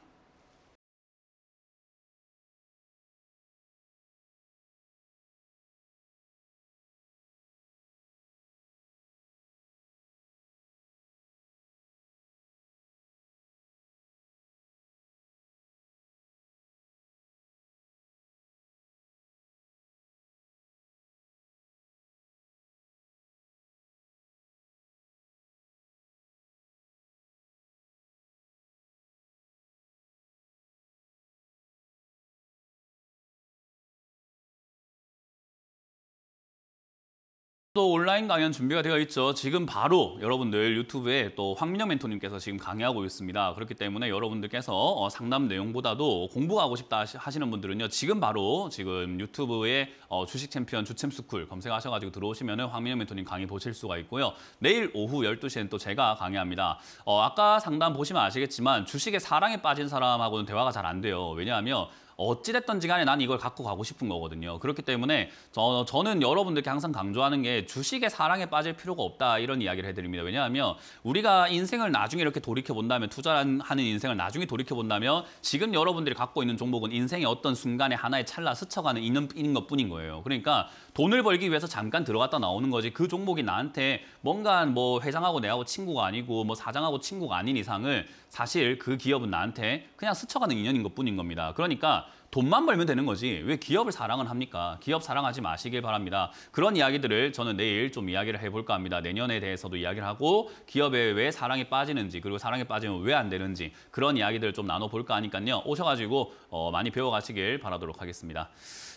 또 온라인 강연 준비가 되어 있죠. 지금 바로 여러분들 유튜브에 또 황민영 멘토님께서 지금 강의하고 있습니다. 그렇기 때문에 여러분들께서 어, 상담 내용보다도 공부 하고 싶다 하시는 분들은요. 지금 바로 지금 유튜브에 어, 주식 챔피언 주챔스쿨 검색하셔가지고 들어오시면 황민영 멘토님 강의 보실 수가 있고요. 내일 오후 1 2시에는또 제가 강의합니다. 어, 아까 상담 보시면 아시겠지만 주식에 사랑에 빠진 사람하고는 대화가 잘 안 돼요. 왜냐하면 어찌됐든지 간에 난 이걸 갖고 가고 싶은 거거든요. 그렇기 때문에 저, 저는 여러분들께 항상 강조하는 게주식의 사랑에 빠질 필요가 없다 이런 이야기를 해드립니다. 왜냐하면 우리가 인생을 나중에 이렇게 돌이켜본다면 투자하는 인생을 나중에 돌이켜본다면 지금 여러분들이 갖고 있는 종목은 인생의 어떤 순간에 하나의 찰나 스쳐가는 있는, 있는 것뿐인 거예요. 그러니까 돈을 벌기 위해서 잠깐 들어갔다 나오는 거지 그 종목이 나한테 뭔가 뭐 회장하고 내하고 친구가 아니고 뭐 사장하고 친구가 아닌 이상을 사실 그 기업은 나한테 그냥 스쳐가는 인연인 것뿐인 겁니다. 그러니까 돈만 벌면 되는 거지 왜 기업을 사랑을 합니까? 기업 사랑하지 마시길 바랍니다. 그런 이야기들을 저는 내일 좀 이야기를 해볼까 합니다. 내년에 대해서도 이야기를 하고 기업에 왜 사랑에 빠지는지 그리고 사랑에 빠지면 왜 안 되는지 그런 이야기들을 좀 나눠볼까 하니까요. 오셔가지고 어, 많이 배워가시길 바라도록 하겠습니다.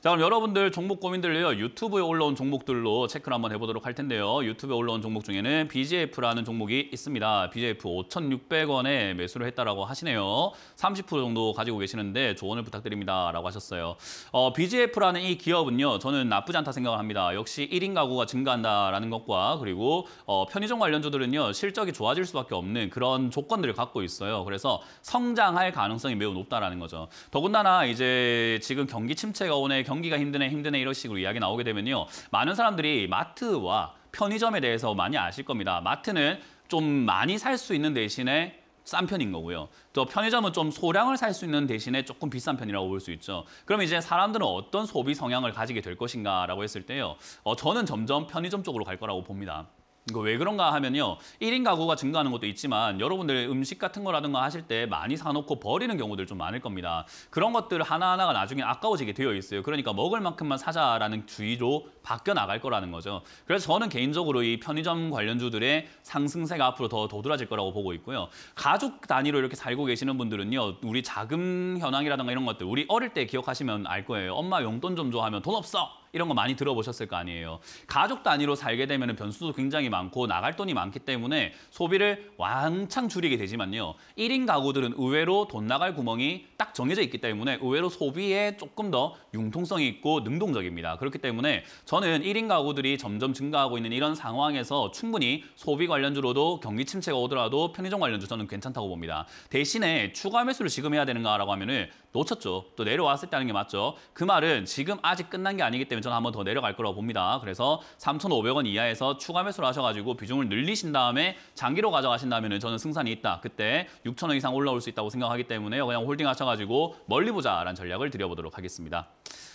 자 그럼 여러분들 종목 고민들요 유튜브에 올라온 종목들로 체크를 한번 해보도록 할 텐데요. 유튜브에 올라온 종목 중에는 BJF라는 종목이 있습니다. BJF 5,600원에 매수를 했다라고 하시네요. 30% 정도 가지고 계시는데 조언을 부탁드립니다. 라고 하셨어요. 어, BJF라는 이 기업은요. 저는 나쁘지 않다 생각을 합니다. 역시 1인 가구가 증가한다라는 것과 그리고 어, 편의점 관련주들은요. 실적이 좋아질 수밖에 없는 그런 조건들을 갖고 있어요. 그래서 성장할 가능성이 매우 높다라는 거죠. 더군다나 이제 지금 경기 침체가 오네 경 경기가 힘드네 힘드네 이런 식으로 이야기 나오게 되면요. 많은 사람들이 마트와 편의점에 대해서 많이 아실 겁니다. 마트는 좀 많이 살 수 있는 대신에 싼 편인 거고요. 또 편의점은 좀 소량을 살 수 있는 대신에 조금 비싼 편이라고 볼 수 있죠. 그럼 이제 사람들은 어떤 소비 성향을 가지게 될 것인가라고 했을 때요. 어, 저는 점점 편의점 쪽으로 갈 거라고 봅니다. 이거 왜 그런가 하면요. 1인 가구가 증가하는 것도 있지만 여러분들 음식 같은 거라든가 하실 때 많이 사놓고 버리는 경우들 좀 많을 겁니다. 그런 것들 하나하나가 나중에 아까워지게 되어 있어요. 그러니까 먹을 만큼만 사자라는 주의로 바뀌어 나갈 거라는 거죠. 그래서 저는 개인적으로 이 편의점 관련주들의 상승세가 앞으로 더 도드라질 거라고 보고 있고요. 가족 단위로 이렇게 살고 계시는 분들은요. 우리 자금 현황이라든가 이런 것들 우리 어릴 때 기억하시면 알 거예요. 엄마 용돈 좀 줘 하면 돈 없어! 이런 거 많이 들어보셨을 거 아니에요. 가족 단위로 살게 되면 변수도 굉장히 많고 나갈 돈이 많기 때문에 소비를 왕창 줄이게 되지만요. 1인 가구들은 의외로 돈 나갈 구멍이 딱 정해져 있기 때문에 의외로 소비에 조금 더 융통성이 있고 능동적입니다. 그렇기 때문에 저는 1인 가구들이 점점 증가하고 있는 이런 상황에서 충분히 소비 관련주로도 경기 침체가 오더라도 편의점 관련주 저는 괜찮다고 봅니다. 대신에 추가 매수를 지금 해야 되는가라고 하면은 놓쳤죠. 또 내려왔을 때 하는 게 맞죠. 그 말은 지금 아직 끝난 게 아니기 때문에 저 한번 더 내려갈 거라고 봅니다. 그래서 3,500원 이하에서 추가 매수를 하셔가지고 비중을 늘리신 다음에 장기로 가져가신다면 저는 승산이 있다. 그때 6,000원 이상 올라올 수 있다고 생각하기 때문에 그냥 홀딩 하셔가지고 멀리 보자라는 전략을 드려보도록 하겠습니다.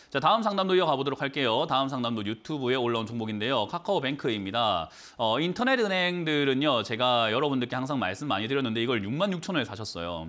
자, 다음 상담도 이어가 보도록 할게요. 다음 상담도 유튜브에 올라온 종목인데요. 카카오뱅크입니다. 어, 인터넷 은행들은요, 제가 여러분들께 항상 말씀 많이 드렸는데 이걸 6 6 0 0 0 원에 사셨어요.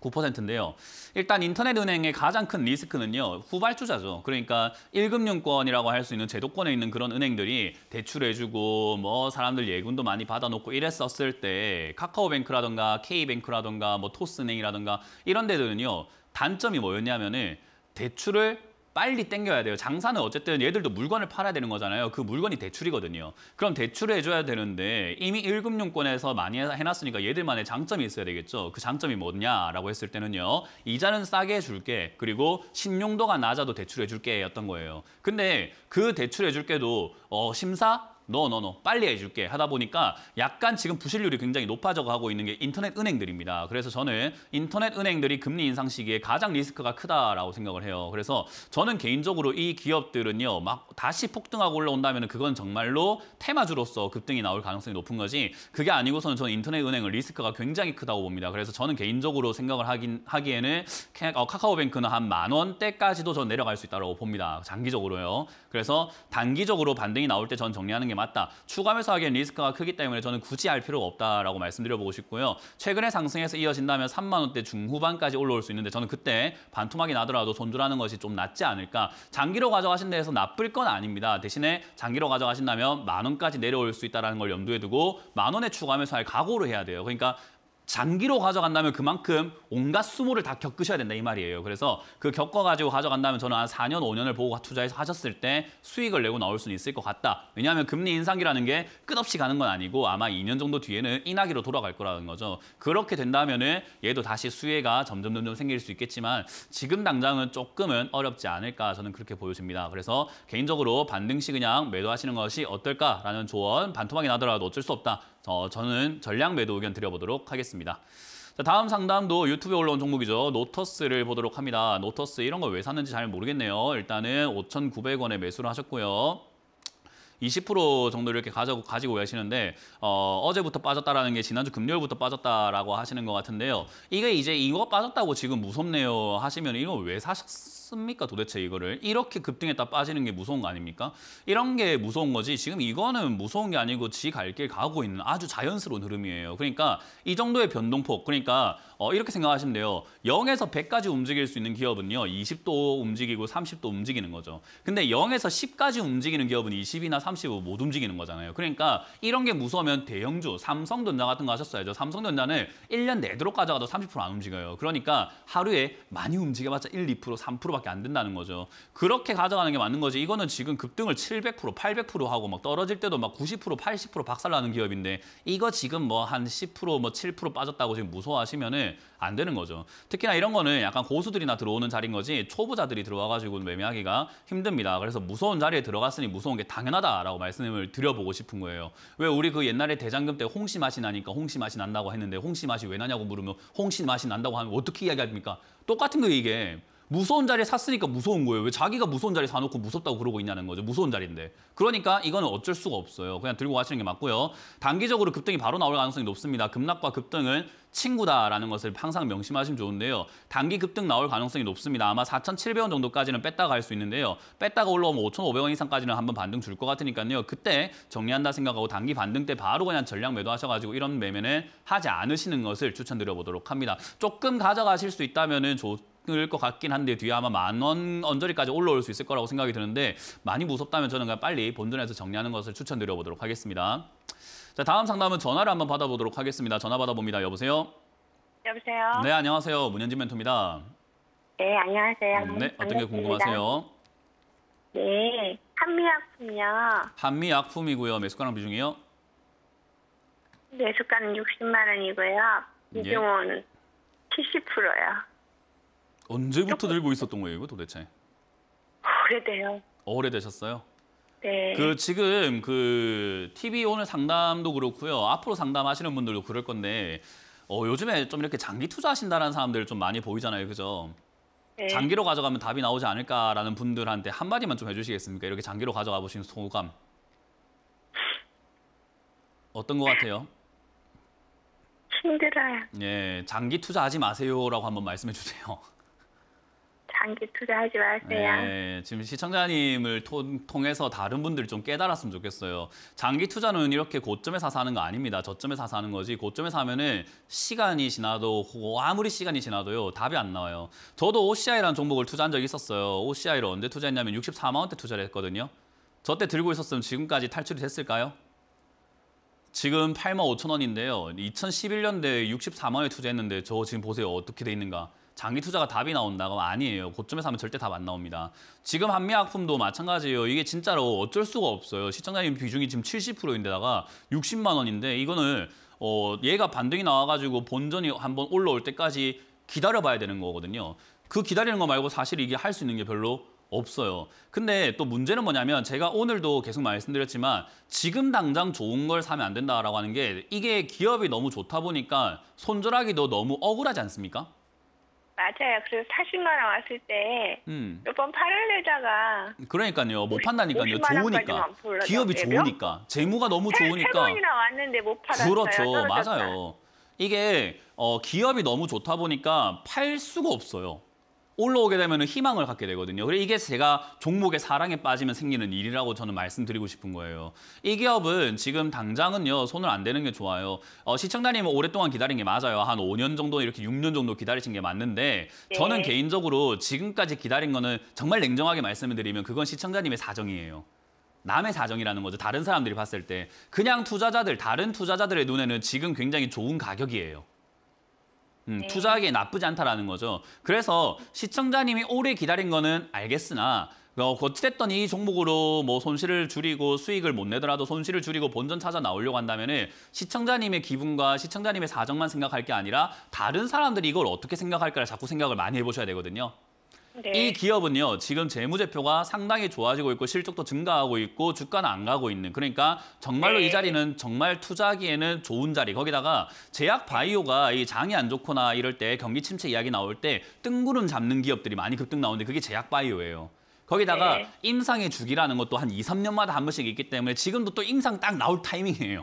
9%인데요. 일단 인터넷 은행의 가장 큰 리스크는요. 후발주자죠. 그러니까 1금융권이라고 할 수 있는 제도권에 있는 그런 은행들이 대출해주고 뭐 사람들 예금도 많이 받아놓고 이랬었을 때카카오뱅크라던가 k 뱅크라던가뭐토스은행이라던가 이런 데들은요. 단점이 뭐였냐면은 대출을 빨리 땡겨야 돼요. 장사는 어쨌든 얘들도 물건을 팔아야 되는 거잖아요. 그 물건이 대출이거든요. 그럼 대출을 해줘야 되는데 이미 1금융권에서 많이 해놨으니까 얘들만의 장점이 있어야 되겠죠. 그 장점이 뭐냐라고 했을 때는요. 이자는 싸게 해줄게. 그리고 신용도가 낮아도 대출해줄게 였던 거예요. 근데 그 대출해줄게도 어, 심사? 너너너 no, 빨리 해줄게 하다 보니까 약간 지금 부실률이 굉장히 높아져가 고 있는 게 인터넷 은행들입니다. 그래서 저는 인터넷 은행들이 금리 인상 시기에 가장 리스크가 크다라고 생각을 해요. 그래서 저는 개인적으로 이 기업들은요 막 다시 폭등하고 올라온다면 그건 정말로 테마주로서 급등이 나올 가능성이 높은 거지 그게 아니고서는 저는 인터넷 은행은 리스크가 굉장히 크다고 봅니다. 그래서 저는 개인적으로 생각을 하긴 하기에는 어, 카카오뱅크는 한만 원대까지도 저는 내려갈 수 있다고 봅니다. 장기적으로요. 그래서 단기적으로 반등이 나올 때 전 정리하는 게 맞다. 추가 매수하기엔 리스크가 크기 때문에 저는 굳이 할 필요가 없다라고 말씀드려보고 싶고요. 최근에 상승해서 이어진다면 3만 원대 중후반까지 올라올 수 있는데 저는 그때 반토막이 나더라도 손절하는 것이 좀 낫지 않을까. 장기로 가져가신 데에서 나쁠 건 아닙니다. 대신에 장기로 가져가신다면 만 원까지 내려올 수 있다는 걸 염두에 두고 만 원에 추가 매수할 각오를 해야 돼요. 그러니까 장기로 가져간다면 그만큼 온갖 수모를 다 겪으셔야 된다 이 말이에요. 그래서 그 겪어가지고 가져간다면 저는 한 4년, 5년을 보고 투자해서 하셨을 때 수익을 내고 나올 수는 있을 것 같다. 왜냐하면 금리 인상기라는 게 끝없이 가는 건 아니고 아마 2년 정도 뒤에는 인하기로 돌아갈 거라는 거죠. 그렇게 된다면 은 얘도 다시 수혜가 점점 점점 생길 수 있겠지만 지금 당장은 조금은 어렵지 않을까 저는 그렇게 보여집니다. 그래서 개인적으로 반등시 그냥 매도하시는 것이 어떨까라는 조언 반토막이 나더라도 어쩔 수 없다. 어, 저는 전략 매도 의견 드려보도록 하겠습니다. 자, 다음 상담도 유튜브에 올라온 종목이죠. 노터스를 보도록 합니다. 노터스 이런 걸 왜 샀는지 잘 모르겠네요. 일단은 5,900원에 매수를 하셨고요. 20% 정도 이렇게 가지고, 가지고 계시는데 어, 어제부터 빠졌다라는 게 지난주 금요일부터 빠졌다라고 하시는 것 같은데요. 이게 이제 이거 빠졌다고 지금 무섭네요 하시면 이거 왜 사셨, 어 샀습니까 도대체 이거를? 이렇게 급등했다 빠지는 게 무서운 거 아닙니까? 이런 게 무서운 거지 지금 이거는 무서운 게 아니고 지 갈 길 가고 있는 아주 자연스러운 흐름이에요. 그러니까 이 정도의 변동폭, 그러니까 어, 이렇게 생각하시면 돼요. 0에서 100까지 움직일 수 있는 기업은요. 20도 움직이고 30도 움직이는 거죠. 근데 0에서 10까지 움직이는 기업은 20이나 3 5못 움직이는 거잖아요. 그러니까 이런 게 무서우면 대형주, 삼성전자 같은 거 하셨어야죠. 삼성전자는 1년 내도록 가져가도 30%안 움직여요. 그러니까 하루에 많이 움직여봤자 1, 2%, 3% 정도밖에 안 된다는 거죠. 그렇게 가져가는 게 맞는 거지. 이거는 지금 급등을 700% 800% 하고 막 떨어질 때도 막90% 80% 박살나는 기업인데 이거 지금 뭐 한 10%, 뭐7% 빠졌다고 지금 무서워하시면안 되는 거죠. 특히나 이런 거는 약간 고수들이나 들어오는 자리인 거지 초보자들이 들어와가지고 매매하기가 힘듭니다. 그래서 무서운 자리에 들어갔으니 무서운 게 당연하다라고 말씀을 드려보고 싶은 거예요. 왜 우리 그 옛날에 대장금 때 홍시 맛이 나니까 홍시 맛이 난다고 했는데 홍시 맛이 왜 나냐고 물으면 홍시 맛이 난다고 하면 어떻게 이야기합니까? 똑같은 거 이게 무서운 자리에 샀으니까 무서운 거예요. 왜 자기가 무서운 자리 에 사놓고 무섭다고 그러고 있냐는 거죠. 무서운 자리인데. 그러니까 이거는 어쩔 수가 없어요. 그냥 들고 가시는 게 맞고요. 단기적으로 급등이 바로 나올 가능성이 높습니다. 급락과 급등은 친구다라는 것을 항상 명심하시면 좋은데요. 단기 급등 나올 가능성이 높습니다. 아마 4,700원 정도까지는 뺐다가 갈 수 있는데요. 뺐다가 올라오면 5,500원 이상까지는 한번 반등 줄 것 같으니까요. 그때 정리한다 생각하고 단기 반등 때 바로 그냥 전량 매도하셔가지고 이런 매매는 하지 않으시는 것을 추천드려보도록 합니다. 조금 가져가실 수 있다면 은 좋. 을것 같긴 한데 뒤에 아마 만 원 언저리까지 올라올 수 있을 거라고 생각이 드는데 많이 무섭다면 저는 그냥 빨리 본전에서 정리하는 것을 추천드려보도록 하겠습니다. 자 다음 상담은 전화를 한번 받아보도록 하겠습니다. 전화 받아봅니다. 여보세요? 여보세요? 네, 안녕하세요. 문현진 멘토입니다. 네, 안녕하세요. 음, 네, 어떤 게 궁금하세요? 네, 한미약품이요. 한미약품이고요. 매수가랑 비중이요? 매수가는 60만 원이고요. 예. 비중은 예. 70%요. 언제부터 들고 있었던 거예요, 이거 도대체? 오래돼요. 오래되셨어요? 네. 그 지금 그 TV 오늘 상담도 그렇고요. 앞으로 상담하시는 분들도 그럴 건데 어, 요즘에 좀 이렇게 장기 투자하신다는 사람들 좀 많이 보이잖아요. 그죠? 네. 장기로 가져가면 답이 나오지 않을까라는 분들한테 한마디만 좀 해주시겠습니까? 이렇게 장기로 가져가 보신 소감. 어떤 것 같아요? 힘들어요. 예, 장기 투자하지 마세요라고 한번 말씀해 주세요. 장기 투자하지 마세요. 네, 지금 시청자님을 통해서 다른 분들 좀 깨달았으면 좋겠어요. 장기 투자는 이렇게 고점에서 사는 거 아닙니다. 저점에서 사는 거지 고점에서 하면은 시간이 지나도 아무리 시간이 지나도요 답이 안 나와요. 저도 OCI라는 종목을 투자한 적이 있었어요. OCI를 언제 투자했냐면 64만 원대 투자를 했거든요. 저 때 들고 있었으면 지금까지 탈출이 됐을까요? 지금 8만 5천 원인데요. 2011년도에 64만 원에 투자했는데 저 지금 보세요. 어떻게 돼 있는가. 장기 투자가 답이 나온다. 그 아니에요. 고점에서 하면 절대 답 안 나옵니다. 지금 한미약품도 마찬가지예요. 이게 진짜로 어쩔 수가 없어요. 시청자님 비중이 지금 70%인데다가 60만 원인데 이거는 어, 얘가 반등이 나와가지고 본전이 한번 올라올 때까지 기다려봐야 되는 거거든요. 그 기다리는 거 말고 사실 이게 할 수 있는 게 별로 없어요. 근데 또 문제는 뭐냐면 제가 오늘도 계속 말씀드렸지만 지금 당장 좋은 걸 사면 안 된다라고 하는 게 이게 기업이 너무 좋다 보니까 손절하기도 너무 억울하지 않습니까? 맞아요. 그래서 40만 원 왔을 때 음. 몇번 팔을 내다가 그러니까요. 못 판다니까요. 5 0 좋으니까. 기업이 그래 좋으니까. 재무가 너무 좋으니까. 번이나 왔는데 못 팔았어요. 그렇죠. 떨어졌다. 맞아요. 이게 어, 기업이 너무 좋다 보니까 팔 수가 없어요. 올라오게 되면 희망을 갖게 되거든요. 그래 이게 제가 종목의 사랑에 빠지면 생기는 일이라고 저는 말씀드리고 싶은 거예요. 이 기업은 지금 당장은요 손을 안 대는 게 좋아요. 어, 시청자님 은 오랫동안 기다린 게 맞아요. 한 5년 정도 이렇게 6년 정도 기다리신 게 맞는데 네. 저는 개인적으로 지금까지 기다린 거는 정말 냉정하게 말씀을 드리면 그건 시청자님의 사정이에요. 남의 사정이라는 거죠. 다른 사람들이 봤을 때 그냥 투자자들 다른 투자자들의 눈에는 지금 굉장히 좋은 가격이에요. 음, 네. 투자하기에 나쁘지 않다라는 거죠. 그래서 시청자님이 오래 기다린 거는 알겠으나 어찌됐든 이 종목으로 뭐 손실을 줄이고 수익을 못 내더라도 손실을 줄이고 본전 찾아 나오려고 한다면 시청자님의 기분과 시청자님의 사정만 생각할 게 아니라 다른 사람들이 이걸 어떻게 생각할까를 자꾸 생각을 많이 해보셔야 되거든요. 네. 이 기업은요, 지금 재무제표가 상당히 좋아지고 있고 실적도 증가하고 있고 주가는 안 가고 있는 그러니까 정말로 네. 이 자리는 정말 투자하기에는 좋은 자리. 거기다가 제약 바이오가 이 장이 안 좋거나 이럴 때 경기 침체 이야기 나올 때 뜬구름 잡는 기업들이 많이 급등 나오는데 그게 제약 바이오예요. 거기다가 네. 임상의 주기라는 것도 한 2, 3년마다 한 번씩 있기 때문에 지금도 또 임상 딱 나올 타이밍이에요.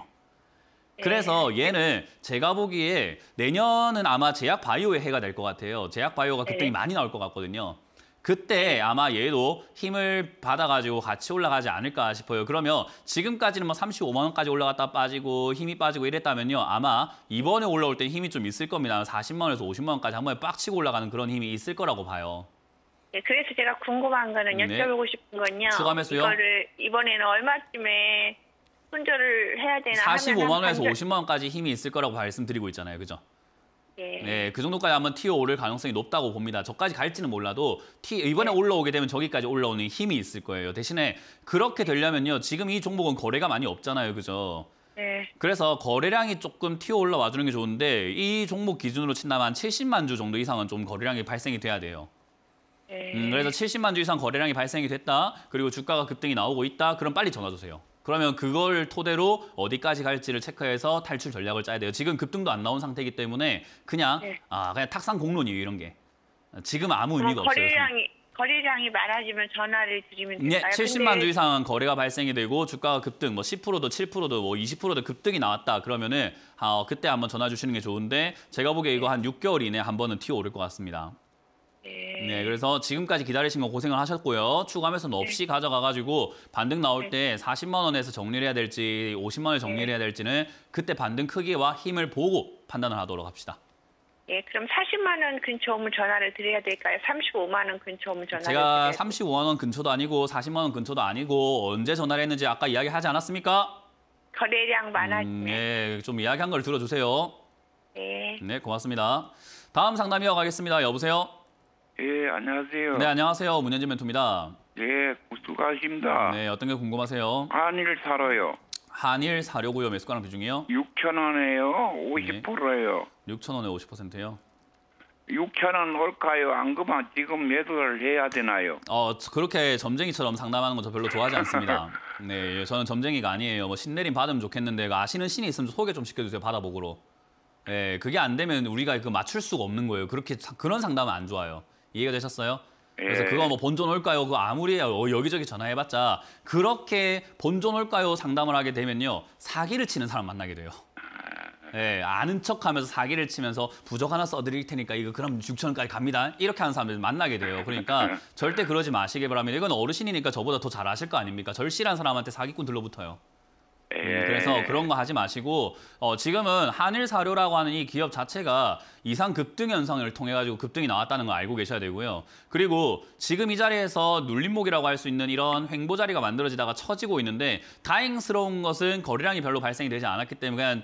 네. 그래서 얘는 제가 보기에 내년은 아마 제약 바이오의 해가 될 것 같아요. 제약 바이오가 네. 급등이 많이 나올 것 같거든요. 그때 아마 얘도 힘을 받아가지고 같이 올라가지 않을까 싶어요. 그러면 지금까지는 뭐 35만 원까지 올라갔다 빠지고 힘이 빠지고 이랬다면요. 아마 이번에 올라올 때 힘이 좀 있을 겁니다. 40만 원에서 50만 원까지 한 번에 빡치고 올라가는 그런 힘이 있을 거라고 봐요. 네, 그래서 제가 궁금한 거는 네. 여쭤보고 싶은 건요. 수감했어요? 이번에는 얼마쯤에 손절을 해야 되나 45만 원에서 50만 원까지 힘이 있을 거라고 말씀드리고 있잖아요. 그죠? 예. 네, 그 정도까지 하면 t 어 오를 가능성이 높다고 봅니다. 저까지 갈지는 몰라도 티, 이번에 네. 올라오게 되면 저기까지 올라오는 힘이 있을 거예요. 대신에 그렇게 되려면요. 지금 이 종목은 거래가 많이 없잖아요. 그죠? 네. 그래서 거래량이 조금 튀어 올라와 주는 게 좋은데 이 종목 기준으로 친다면 70만 주 정도 이상은 좀 거래량이 발생이 돼야 돼요. 네. 음, 그래서 70만 주 이상 거래량이 발생이 됐다. 그리고 주가가 급등이 나오고 있다. 그럼 빨리 전화 주세요. 그러면 그걸 토대로 어디까지 갈지를 체크해서 탈출 전략을 짜야 돼요. 지금 급등도 안 나온 상태이기 때문에 그냥 네. 아 그냥 탁상 공론이에요 이런 게. 지금 아무 의미가 거래량이, 없어요. 거래량이 거래량이 많아지면 전화를 드리면 예, 될까요? 네, 70만 근데... 주 이상 거래가 발생이 되고 주가가 급등 뭐 10%도 7%도 뭐 20%도 급등이 나왔다 그러면은 아, 어, 그때 한번 전화 주시는 게 좋은데 제가 보기에 이거 네. 한 6개월 이내 에한 번은 튀어 오를 것 같습니다. 네. 네, 그래서 지금까지 기다리신 거 고생을 하셨고요. 추가하면서 네. 없이 네. 가져가가지고 반등 나올 네. 때 40만 원에서 정리를 해야 될지 50만 원을 정리를 네. 해야 될지는 그때 반등 크기와 힘을 보고 판단을 하도록 합시다. 예, 그럼 40만 원 근처 오면 전화를 드려야 될까요? 35만 원 근처 오면 전화를 드려야 될까요? 제가 35만 원 근처도 아니고 40만 원 근처도 아니고 언제 전화를 했는지 아까 이야기하지 않았습니까? 거래량 많아지네. 음, 네, 좀 이야기한 걸 들어주세요. 네. 네, 고맙습니다. 다음 상담이어 가겠습니다. 여보세요? 예, 안녕하세요. 네, 안녕하세요. 문현진 멘토입니다. 예, 수고십니다 네, 어떤 게 궁금하세요? 한일 사러요. 한일 사려고요. 매수가랑 비중이요? 6천 원에요. 50%예요. 6천 원에 50%요? 6천 원 올까요? 안 그만 지금 매도를 해야 되나요? 어, 그렇게 점쟁이처럼 상담하는 건 저 별로 좋아하지 않습니다. 네, 예, 저는 점쟁이가 아니에요. 뭐 신내림 받으면 좋겠는데 그 아시는 신이 있으면 소개 좀 시켜주세요. 받아보고로. 네, 예, 그게 안 되면 우리가 그 맞출 수가 없는 거예요. 그렇게 그런 상담은 안 좋아요. 이해가 되셨어요? 그래서 예. 그거 뭐 본전 올까요? 그 아무리 어, 여기저기 전화해봤자 그렇게 본전 올까요? 상담을 하게 되면요 사기를 치는 사람 만나게 돼요. 아. 예, 아는 척하면서 사기를 치면서 부적 하나 써드릴 테니까 이거 그럼 6천 까지 갑니다. 이렇게 하는 사람들 만나게 돼요. 그러니까 절대 그러지 마시길 바랍니다. 이건 어르신이니까 저보다 더 잘아실 거 아닙니까? 절실한 사람한테 사기꾼 들러붙어요. 예. 음, 그래서 그런 거 하지 마시고 어, 지금은 한일사료라고 하는 이 기업 자체가 이상 급등 현상을 통해 가지고 급등이 나왔다는 걸 알고 계셔야 되고요. 그리고 지금 이 자리에서 눌림목이라고 할 수 있는 이런 횡보 자리가 만들어지다가 처지고 있는데 다행스러운 것은 거래량이 별로 발생이 되지 않았기 때문에 그냥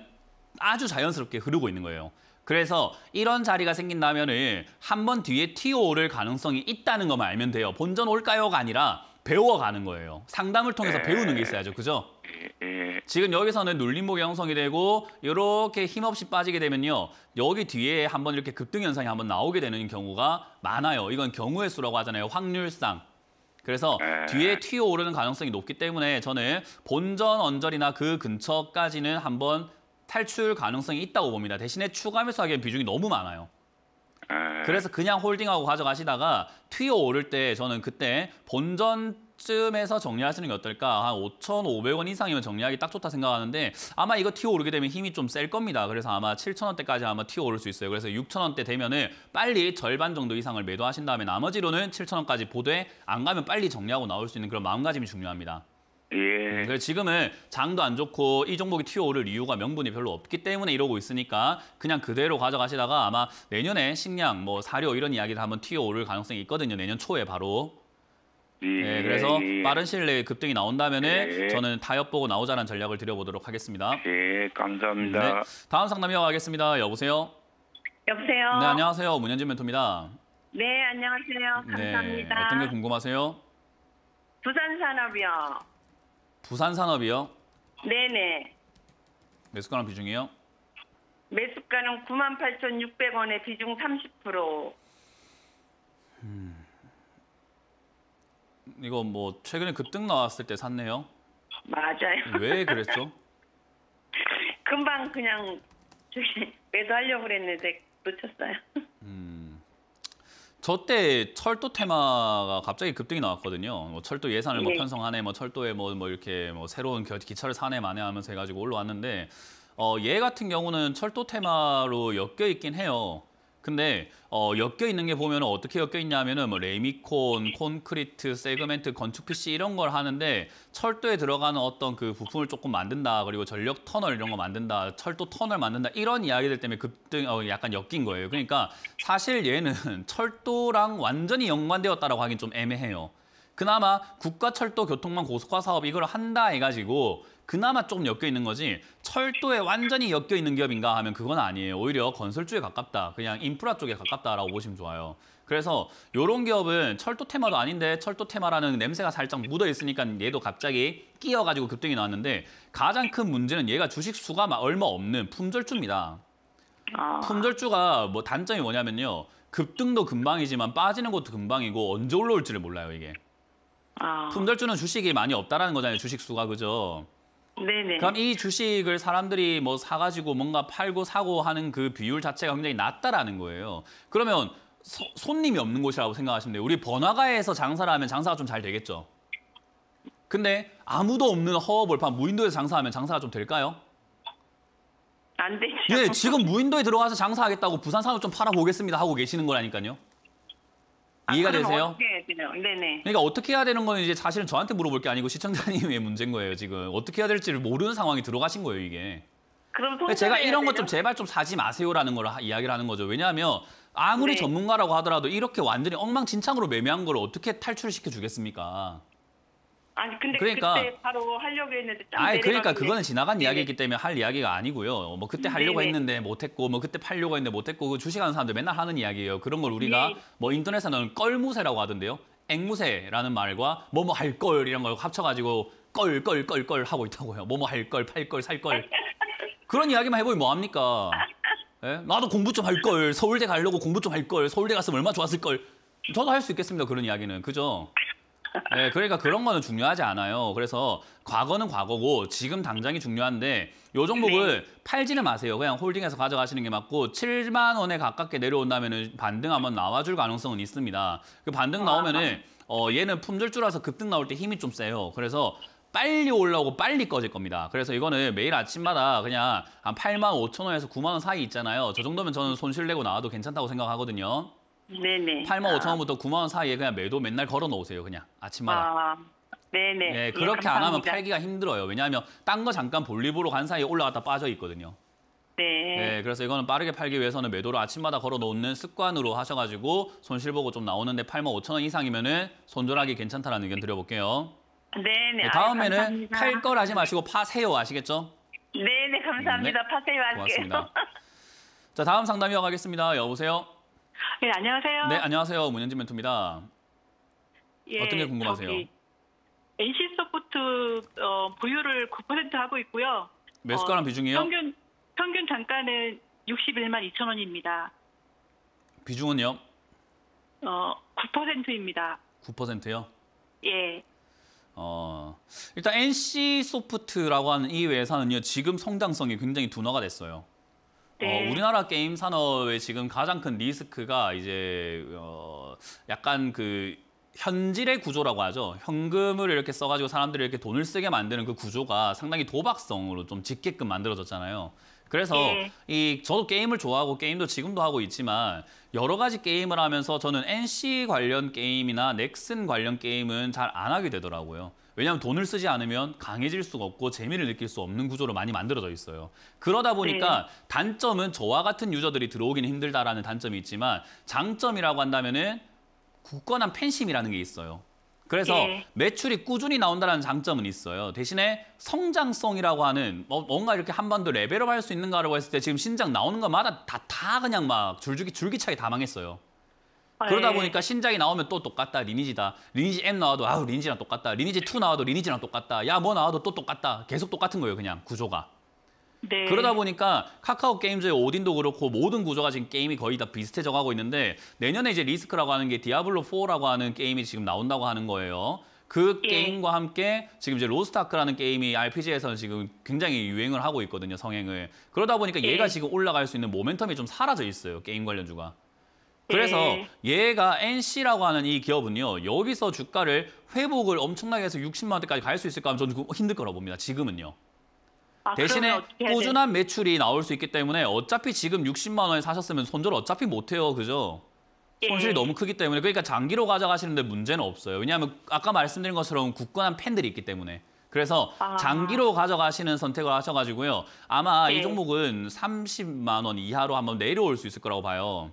아주 자연스럽게 흐르고 있는 거예요. 그래서 이런 자리가 생긴다면 은한 번 뒤에 TO를 가능성이 있다는 것만 알면 돼요. 본전 올까요가 아니라 배워가는 거예요. 상담을 통해서 예, 배우는 게 있어야죠. 그죠? 예, 예. 지금 여기서는 눌림목 형성이 되고 이렇게 힘없이 빠지게 되면요. 여기 뒤에 한번 이렇게 급등 현상이 한번 나오게 되는 경우가 많아요. 이건 경우의 수라고 하잖아요. 확률상. 그래서 예. 뒤에 튀어 오르는 가능성이 높기 때문에 저는 본전 언저이나그 근처까지는 한번 탈출 가능성이 있다고 봅니다. 대신에 추가 매수하기엔 비중이 너무 많아요. 예. 그래서 그냥 홀딩하고 가져가시다가 튀어 오를 때 저는 그때 본전 쯤에서 정리하시는 게 어떨까? 한 5,500원 이상이면 정리하기 딱 좋다 생각하는데 아마 이거 튀어 오르게 되면 힘이 좀 셀 겁니다. 그래서 아마 7,000원대까지 아마 튀어 오를 수 있어요. 그래서 6,000원대 되면은 빨리 절반 정도 이상을 매도하신 다음에 나머지로는 7,000원까지 보되 안 가면 빨리 정리하고 나올 수 있는 그런 마음가짐이 중요합니다. 예. 지금은 장도 안 좋고 이 종목이 튀어 오를 이유가 명분이 별로 없기 때문에 이러고 있으니까 그냥 그대로 가져가시다가 아마 내년에 식량, 뭐 사료 이런 이야기를 하면 튀어 오를 가능성이 있거든요. 내년 초에 바로. 예. 네, 그래서 예. 빠른 시일 내에 급등이 나온다면 예. 저는 타협 보고 나오자는 전략을 드려보도록 하겠습니다. 예, 감사합니다. 네, 다음 상담 이어가겠습니다. 여보세요? 여보세요? 네, 안녕하세요. 문현진 멘토입니다. 네, 안녕하세요. 네, 감사합니다. 네, 어떤 게 궁금하세요? 부산 산업이요. 부산 산업이요? 네네. 매수가랑 비중이요? 매수가는 9 8 6 0원에 비중 30%. 음. 이거 뭐 최근에 급등 나왔을 때 샀네요. 맞아요. 왜 그랬죠? 금방 그냥 저기 매도하려고 그랬는데 놓쳤어요. 음. 저때 철도 테마가 갑자기 급등이 나왔거든요. 뭐 철도 예산을 뭐 네. 뭐 편성하네, 뭐 철도에 뭐, 뭐 이렇게 뭐 새로운 기차를 사네 마네 하면서 해가지고 올라왔는데 어, 얘 같은 경우는 철도 테마로 엮여 있긴 해요. 근데 어, 엮여 있는 게 보면 어떻게 엮여 있냐면은 뭐 레미콘, 콘크리트, 세그멘트, 건축 PC 이런 걸 하는데 철도에 들어가는 어떤 그 부품을 조금 만든다 그리고 전력 터널 이런 거 만든다 철도 터널 만든다 이런 이야기들 때문에 급등 어, 약간 엮인 거예요. 그러니까 사실 얘는 철도랑 완전히 연관되었다라고 하긴 좀 애매해요. 그나마 국가철도 교통망 고속화 사업 이걸 한다 해가지고 그나마 조금 엮여 있는 거지 철도에 완전히 엮여 있는 기업인가 하면 그건 아니에요. 오히려 건설주에 가깝다. 그냥 인프라 쪽에 가깝다라고 보시면 좋아요. 그래서 이런 기업은 철도 테마도 아닌데 철도 테마라는 냄새가 살짝 묻어 있으니까 얘도 갑자기 끼어가지고 급등이 나왔는데 가장 큰 문제는 얘가 주식 수가 얼마 없는 품절주입니다. 아. 품절주가 뭐 단점이 뭐냐면요. 급등도 금방이지만 빠지는 것도 금방이고 언제 올라올지를 몰라요, 이게. 아. 품절주는 주식이 많이 없다라는 거잖아요, 주식 수가. 그죠? 네네. 그럼 이 주식을 사람들이 뭐 사가지고 뭔가 팔고 사고 하는 그 비율 자체가 굉장히 낮다라는 거예요. 그러면 소, 손님이 없는 곳이라고 생각하시면 돼요. 우리 번화가에서 장사를 하면 장사가 좀 잘 되겠죠. 근데 아무도 없는 허허벌판 무인도에서 장사하면 장사가 좀 될까요? 안 되죠. 예, 지금 무인도에 들어가서 장사하겠다고 부산 산업 좀 팔아보겠습니다 하고 계시는 거라니까요. 아, 이해가 되세요? 네네. 그러니까 어떻게 해야 되는 건 이제 사실은 저한테 물어볼 게 아니고 시청자님의 문제인 거예요, 지금. 어떻게 해야 될지를 모르는 상황이 들어가신 거예요, 이게. 그럼 제가 이런 것 좀 제발 좀 사지 마세요라는 걸 이야기를 하는 거죠. 왜냐하면 아무리 네. 전문가라고 하더라도 이렇게 완전히 엉망진창으로 매매한 걸 어떻게 탈출시켜 주겠습니까? 아니 근데 그러니까, 그때 바로 하려고 했는데 아 그러니까 그거는 지나간 네 이야기이기 때문에 할 이야기가 아니고요. 뭐 그때 네. 하려고 네 했는데 못했고 뭐 그때 팔려고 했는데 못했고 그 주식하는 사람들 맨날 하는 이야기예요. 그런 걸 우리가 네. 뭐 인터넷에서는 껄무새라고 하던데요. 앵무새라는 말과 뭐뭐 할 걸 이런 걸 합쳐가지고 껄껄껄껄 하고 있다고요. 뭐뭐 뭐 할 걸, 팔 걸, 살 걸. 그런 이야기만 해보면 뭐합니까? 예? 나도 공부 좀 할 걸, 서울대 가려고 공부 좀 할 걸, 서울대 갔으면 얼마나 좋았을 걸. 저도 할 수 있겠습니다. 그런 이야기는. 그죠? 네, 그러니까 그런 거는 중요하지 않아요. 그래서 과거는 과거고 지금 당장이 중요한데 요 종목을 네. 팔지는 마세요. 그냥 홀딩해서 가져가시는 게 맞고 7만 원에 가깝게 내려온다면 반등 한번 나와줄 가능성은 있습니다. 그 반등 아. 나오면은 어, 얘는 품절주라서 급등 나올 때 힘이 좀 세요. 그래서 빨리 올라오고 빨리 꺼질 겁니다. 그래서 이거는 매일 아침마다 그냥 한 8만 5천 원에서 9만 원 사이 있잖아요. 저 정도면 저는 손실 내고 나와도 괜찮다고 생각하거든요. 네네. 8만 5천 아. 원부터 9만 원 사이에 그냥 매도 맨날 걸어 놓으세요. 그냥 아침마다. 아, 네네. 네, 그렇게 예, 안 하면 팔기가 힘들어요. 왜냐하면 딴 거 잠깐 볼리브로간 사이에 올라갔다 빠져 있거든요. 네. 네. 그래서 이거는 빠르게 팔기 위해서는 매도를 아침마다 걸어 놓는 습관으로 하셔가지고 손실 보고 좀 나오는데 8만 5천 원 이상이면은 손절하기 괜찮다라는 의견 드려볼게요. 네네. 네, 다음에는 아유, 팔걸 하지 마시고 파세요 아시겠죠? 네네 감사합니다. 네. 파세요 고맙습니다. 자 다음 상담이 어가겠습니다 여보세요. 네, 안녕하세요. 네, 안녕하세요. 문현진 멘토입니다. 예, 어떤 게 궁금하세요? NC 소프트 어, 보유를 9% 하고 있고요. 매수가랑 어, 비중이요? 평균 평균 단가는 61만 2천 원입니다. 비중은요? 어, 9%입니다. 9%요? 예. 어, 일단 NC 소프트라고 하는 이 회사는요, 지금 성장성이 굉장히 둔화가 됐어요. 어, 네. 어, 우리나라 게임 산업의 지금 가장 큰 리스크가 이제 어, 약간 그 현질의 구조라고 하죠. 현금을 이렇게 써가지고 사람들이 이렇게 돈을 쓰게 만드는 그 구조가 상당히 도박성으로 좀 짙게끔 만들어졌잖아요. 그래서 네. 이 저도 게임을 좋아하고 게임도 지금도 하고 있지만 여러 가지 게임을 하면서 저는 NC 관련 게임이나 넥슨 관련 게임은 잘 안 하게 되더라고요. 왜냐하면 돈을 쓰지 않으면 강해질 수가 없고 재미를 느낄 수 없는 구조로 많이 만들어져 있어요. 그러다 보니까 네. 단점은 저와 같은 유저들이 들어오기는 힘들다라는 단점이 있지만 장점이라고 한다면은 굳건한 팬심이라는 게 있어요. 그래서 네. 매출이 꾸준히 나온다는 장점은 있어요. 대신에 성장성이라고 하는 뭐 뭔가 이렇게 한 번 더 레벨업 할 수 있는가라고 했을 때 지금 신작 나오는 것마다 다, 다 그냥 막 줄기, 줄기차게 다 망했어요. 그러다 네. 보니까 신작이 나오면 또 똑같다. 리니지다. 리니지 M 나와도 아우 리니지랑 똑같다. 리니지 2 나와도 리니지랑 똑같다. 야 뭐 나와도 또 똑같다. 계속 똑같은 거예요. 그냥 구조가. 네. 그러다 보니까 카카오 게임즈의 오딘도 그렇고 모든 구조가 지금 게임이 거의 다 비슷해져 가고 있는데 내년에 이제 리스크라고 하는 게 디아블로 4라고 하는 게임이 지금 나온다고 하는 거예요. 그 예. 게임과 함께 지금 이제 로스트아크라는 게임이 RPG에서는 지금 굉장히 유행을 하고 있거든요, 성행을. 그러다 보니까 예. 얘가 지금 올라갈 수 있는 모멘텀이 좀 사라져 있어요, 게임 관련주가. 그래서 예. 얘가 NC라고 하는 이 기업은요. 여기서 주가를 회복을 엄청나게 해서 60만 원대까지 갈 수 있을까 하면 저는 힘들 거라고 봅니다. 지금은요. 아, 대신에 꾸준한 매출이 나올 수 있기 때문에 어차피 지금 60만 원에 사셨으면 손절 어차피 못해요. 그죠? 예. 손실이 예. 너무 크기 때문에 그러니까 장기로 가져가시는데 문제는 없어요. 왜냐하면 아까 말씀드린 것처럼 굳건한 팬들이 있기 때문에 그래서 아. 장기로 가져가시는 선택을 하셔가지고요. 아마 예. 이 종목은 30만 원 이하로 한번 내려올 수 있을 거라고 봐요.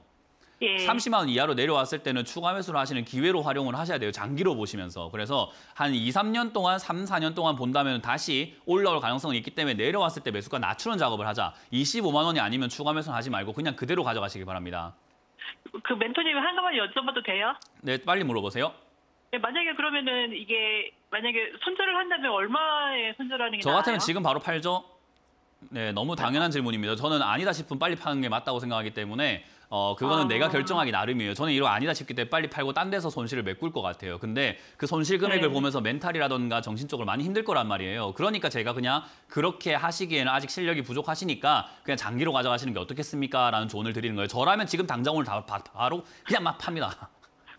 예. 30만 원 이하로 내려왔을 때는 추가 매수를 하시는 기회로 활용을 하셔야 돼요. 장기로 보시면서. 그래서 한 2, 3년 동안, 3, 4년 동안 본다면 다시 올라올 가능성이 있기 때문에 내려왔을 때 매수가 낮추는 작업을 하자. 25만 원이 아니면 추가 매수는 하지 말고 그냥 그대로 가져가시기 바랍니다. 그 멘토님 한 가지 여쭤봐도 돼요? 네, 빨리 물어보세요. 네, 만약에 그러면은 이게 만약에 손절을 한다면 얼마에 손절하는 게저 같으면 지금 바로 팔죠. 네, 너무 당연한 네. 질문입니다. 저는 아니다 싶으면 빨리 파는 게 맞다고 생각하기 때문에 어 그거는 아. 내가 결정하기 나름이에요. 저는 이거 아니다 싶기 때문에 빨리 팔고 딴 데서 손실을 메꿀 것 같아요. 근데 그 손실 금액을 네. 보면서 멘탈이라던가 정신적으로 많이 힘들 거란 말이에요. 그러니까 제가 그냥 그렇게 하시기에는 아직 실력이 부족하시니까 그냥 장기로 가져가시는 게 어떻겠습니까? 라는 조언을 드리는 거예요. 저라면 지금 당장 오늘 다, 바, 로 그냥 막 팝니다.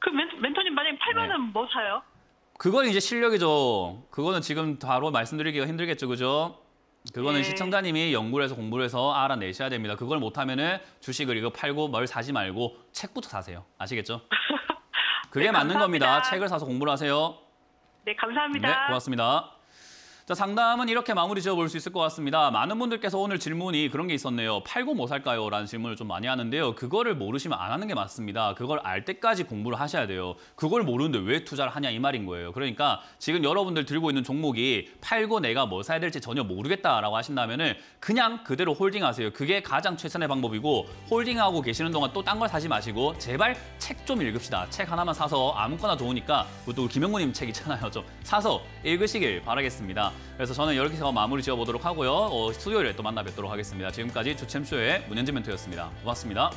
그 멘, 토님 만약에 팔면은 네. 뭐 사요? 그건 이제 실력이죠. 그거는 지금 바로 말씀드리기가 힘들겠죠, 그죠? 그거는 네. 시청자님이 연구를 해서 공부를 해서 알아내셔야 됩니다. 그걸 못하면은 주식을 이거 팔고 뭘 사지 말고 책부터 사세요. 아시겠죠? 그게 네, 맞는 겁니다. 책을 사서 공부를 하세요. 네, 감사합니다. 네, 고맙습니다. 자, 상담은 이렇게 마무리 지어볼 수 있을 것 같습니다. 많은 분들께서 오늘 질문이 그런 게 있었네요. 팔고 뭐 살까요? 라는 질문을 좀 많이 하는데요. 그거를 모르시면 안 하는 게 맞습니다. 그걸 알 때까지 공부를 하셔야 돼요. 그걸 모르는데 왜 투자를 하냐 이 말인 거예요. 그러니까 지금 여러분들 들고 있는 종목이 팔고 내가 뭐 사야 될지 전혀 모르겠다라고 하신다면 그냥 그대로 홀딩하세요. 그게 가장 최선의 방법이고 홀딩하고 계시는 동안 또 딴 걸 사지 마시고 제발 책 좀 읽읍시다. 책 하나만 사서 아무거나 좋으니까 또 김영구님 책 있잖아요. 좀 사서 읽으시길 바라겠습니다. 그래서 저는 여기서 마무리 지어보도록 하고요. 어, 수요일에 또 만나 뵙도록 하겠습니다. 지금까지 주챔쇼의 문현진 멘토였습니다. 고맙습니다.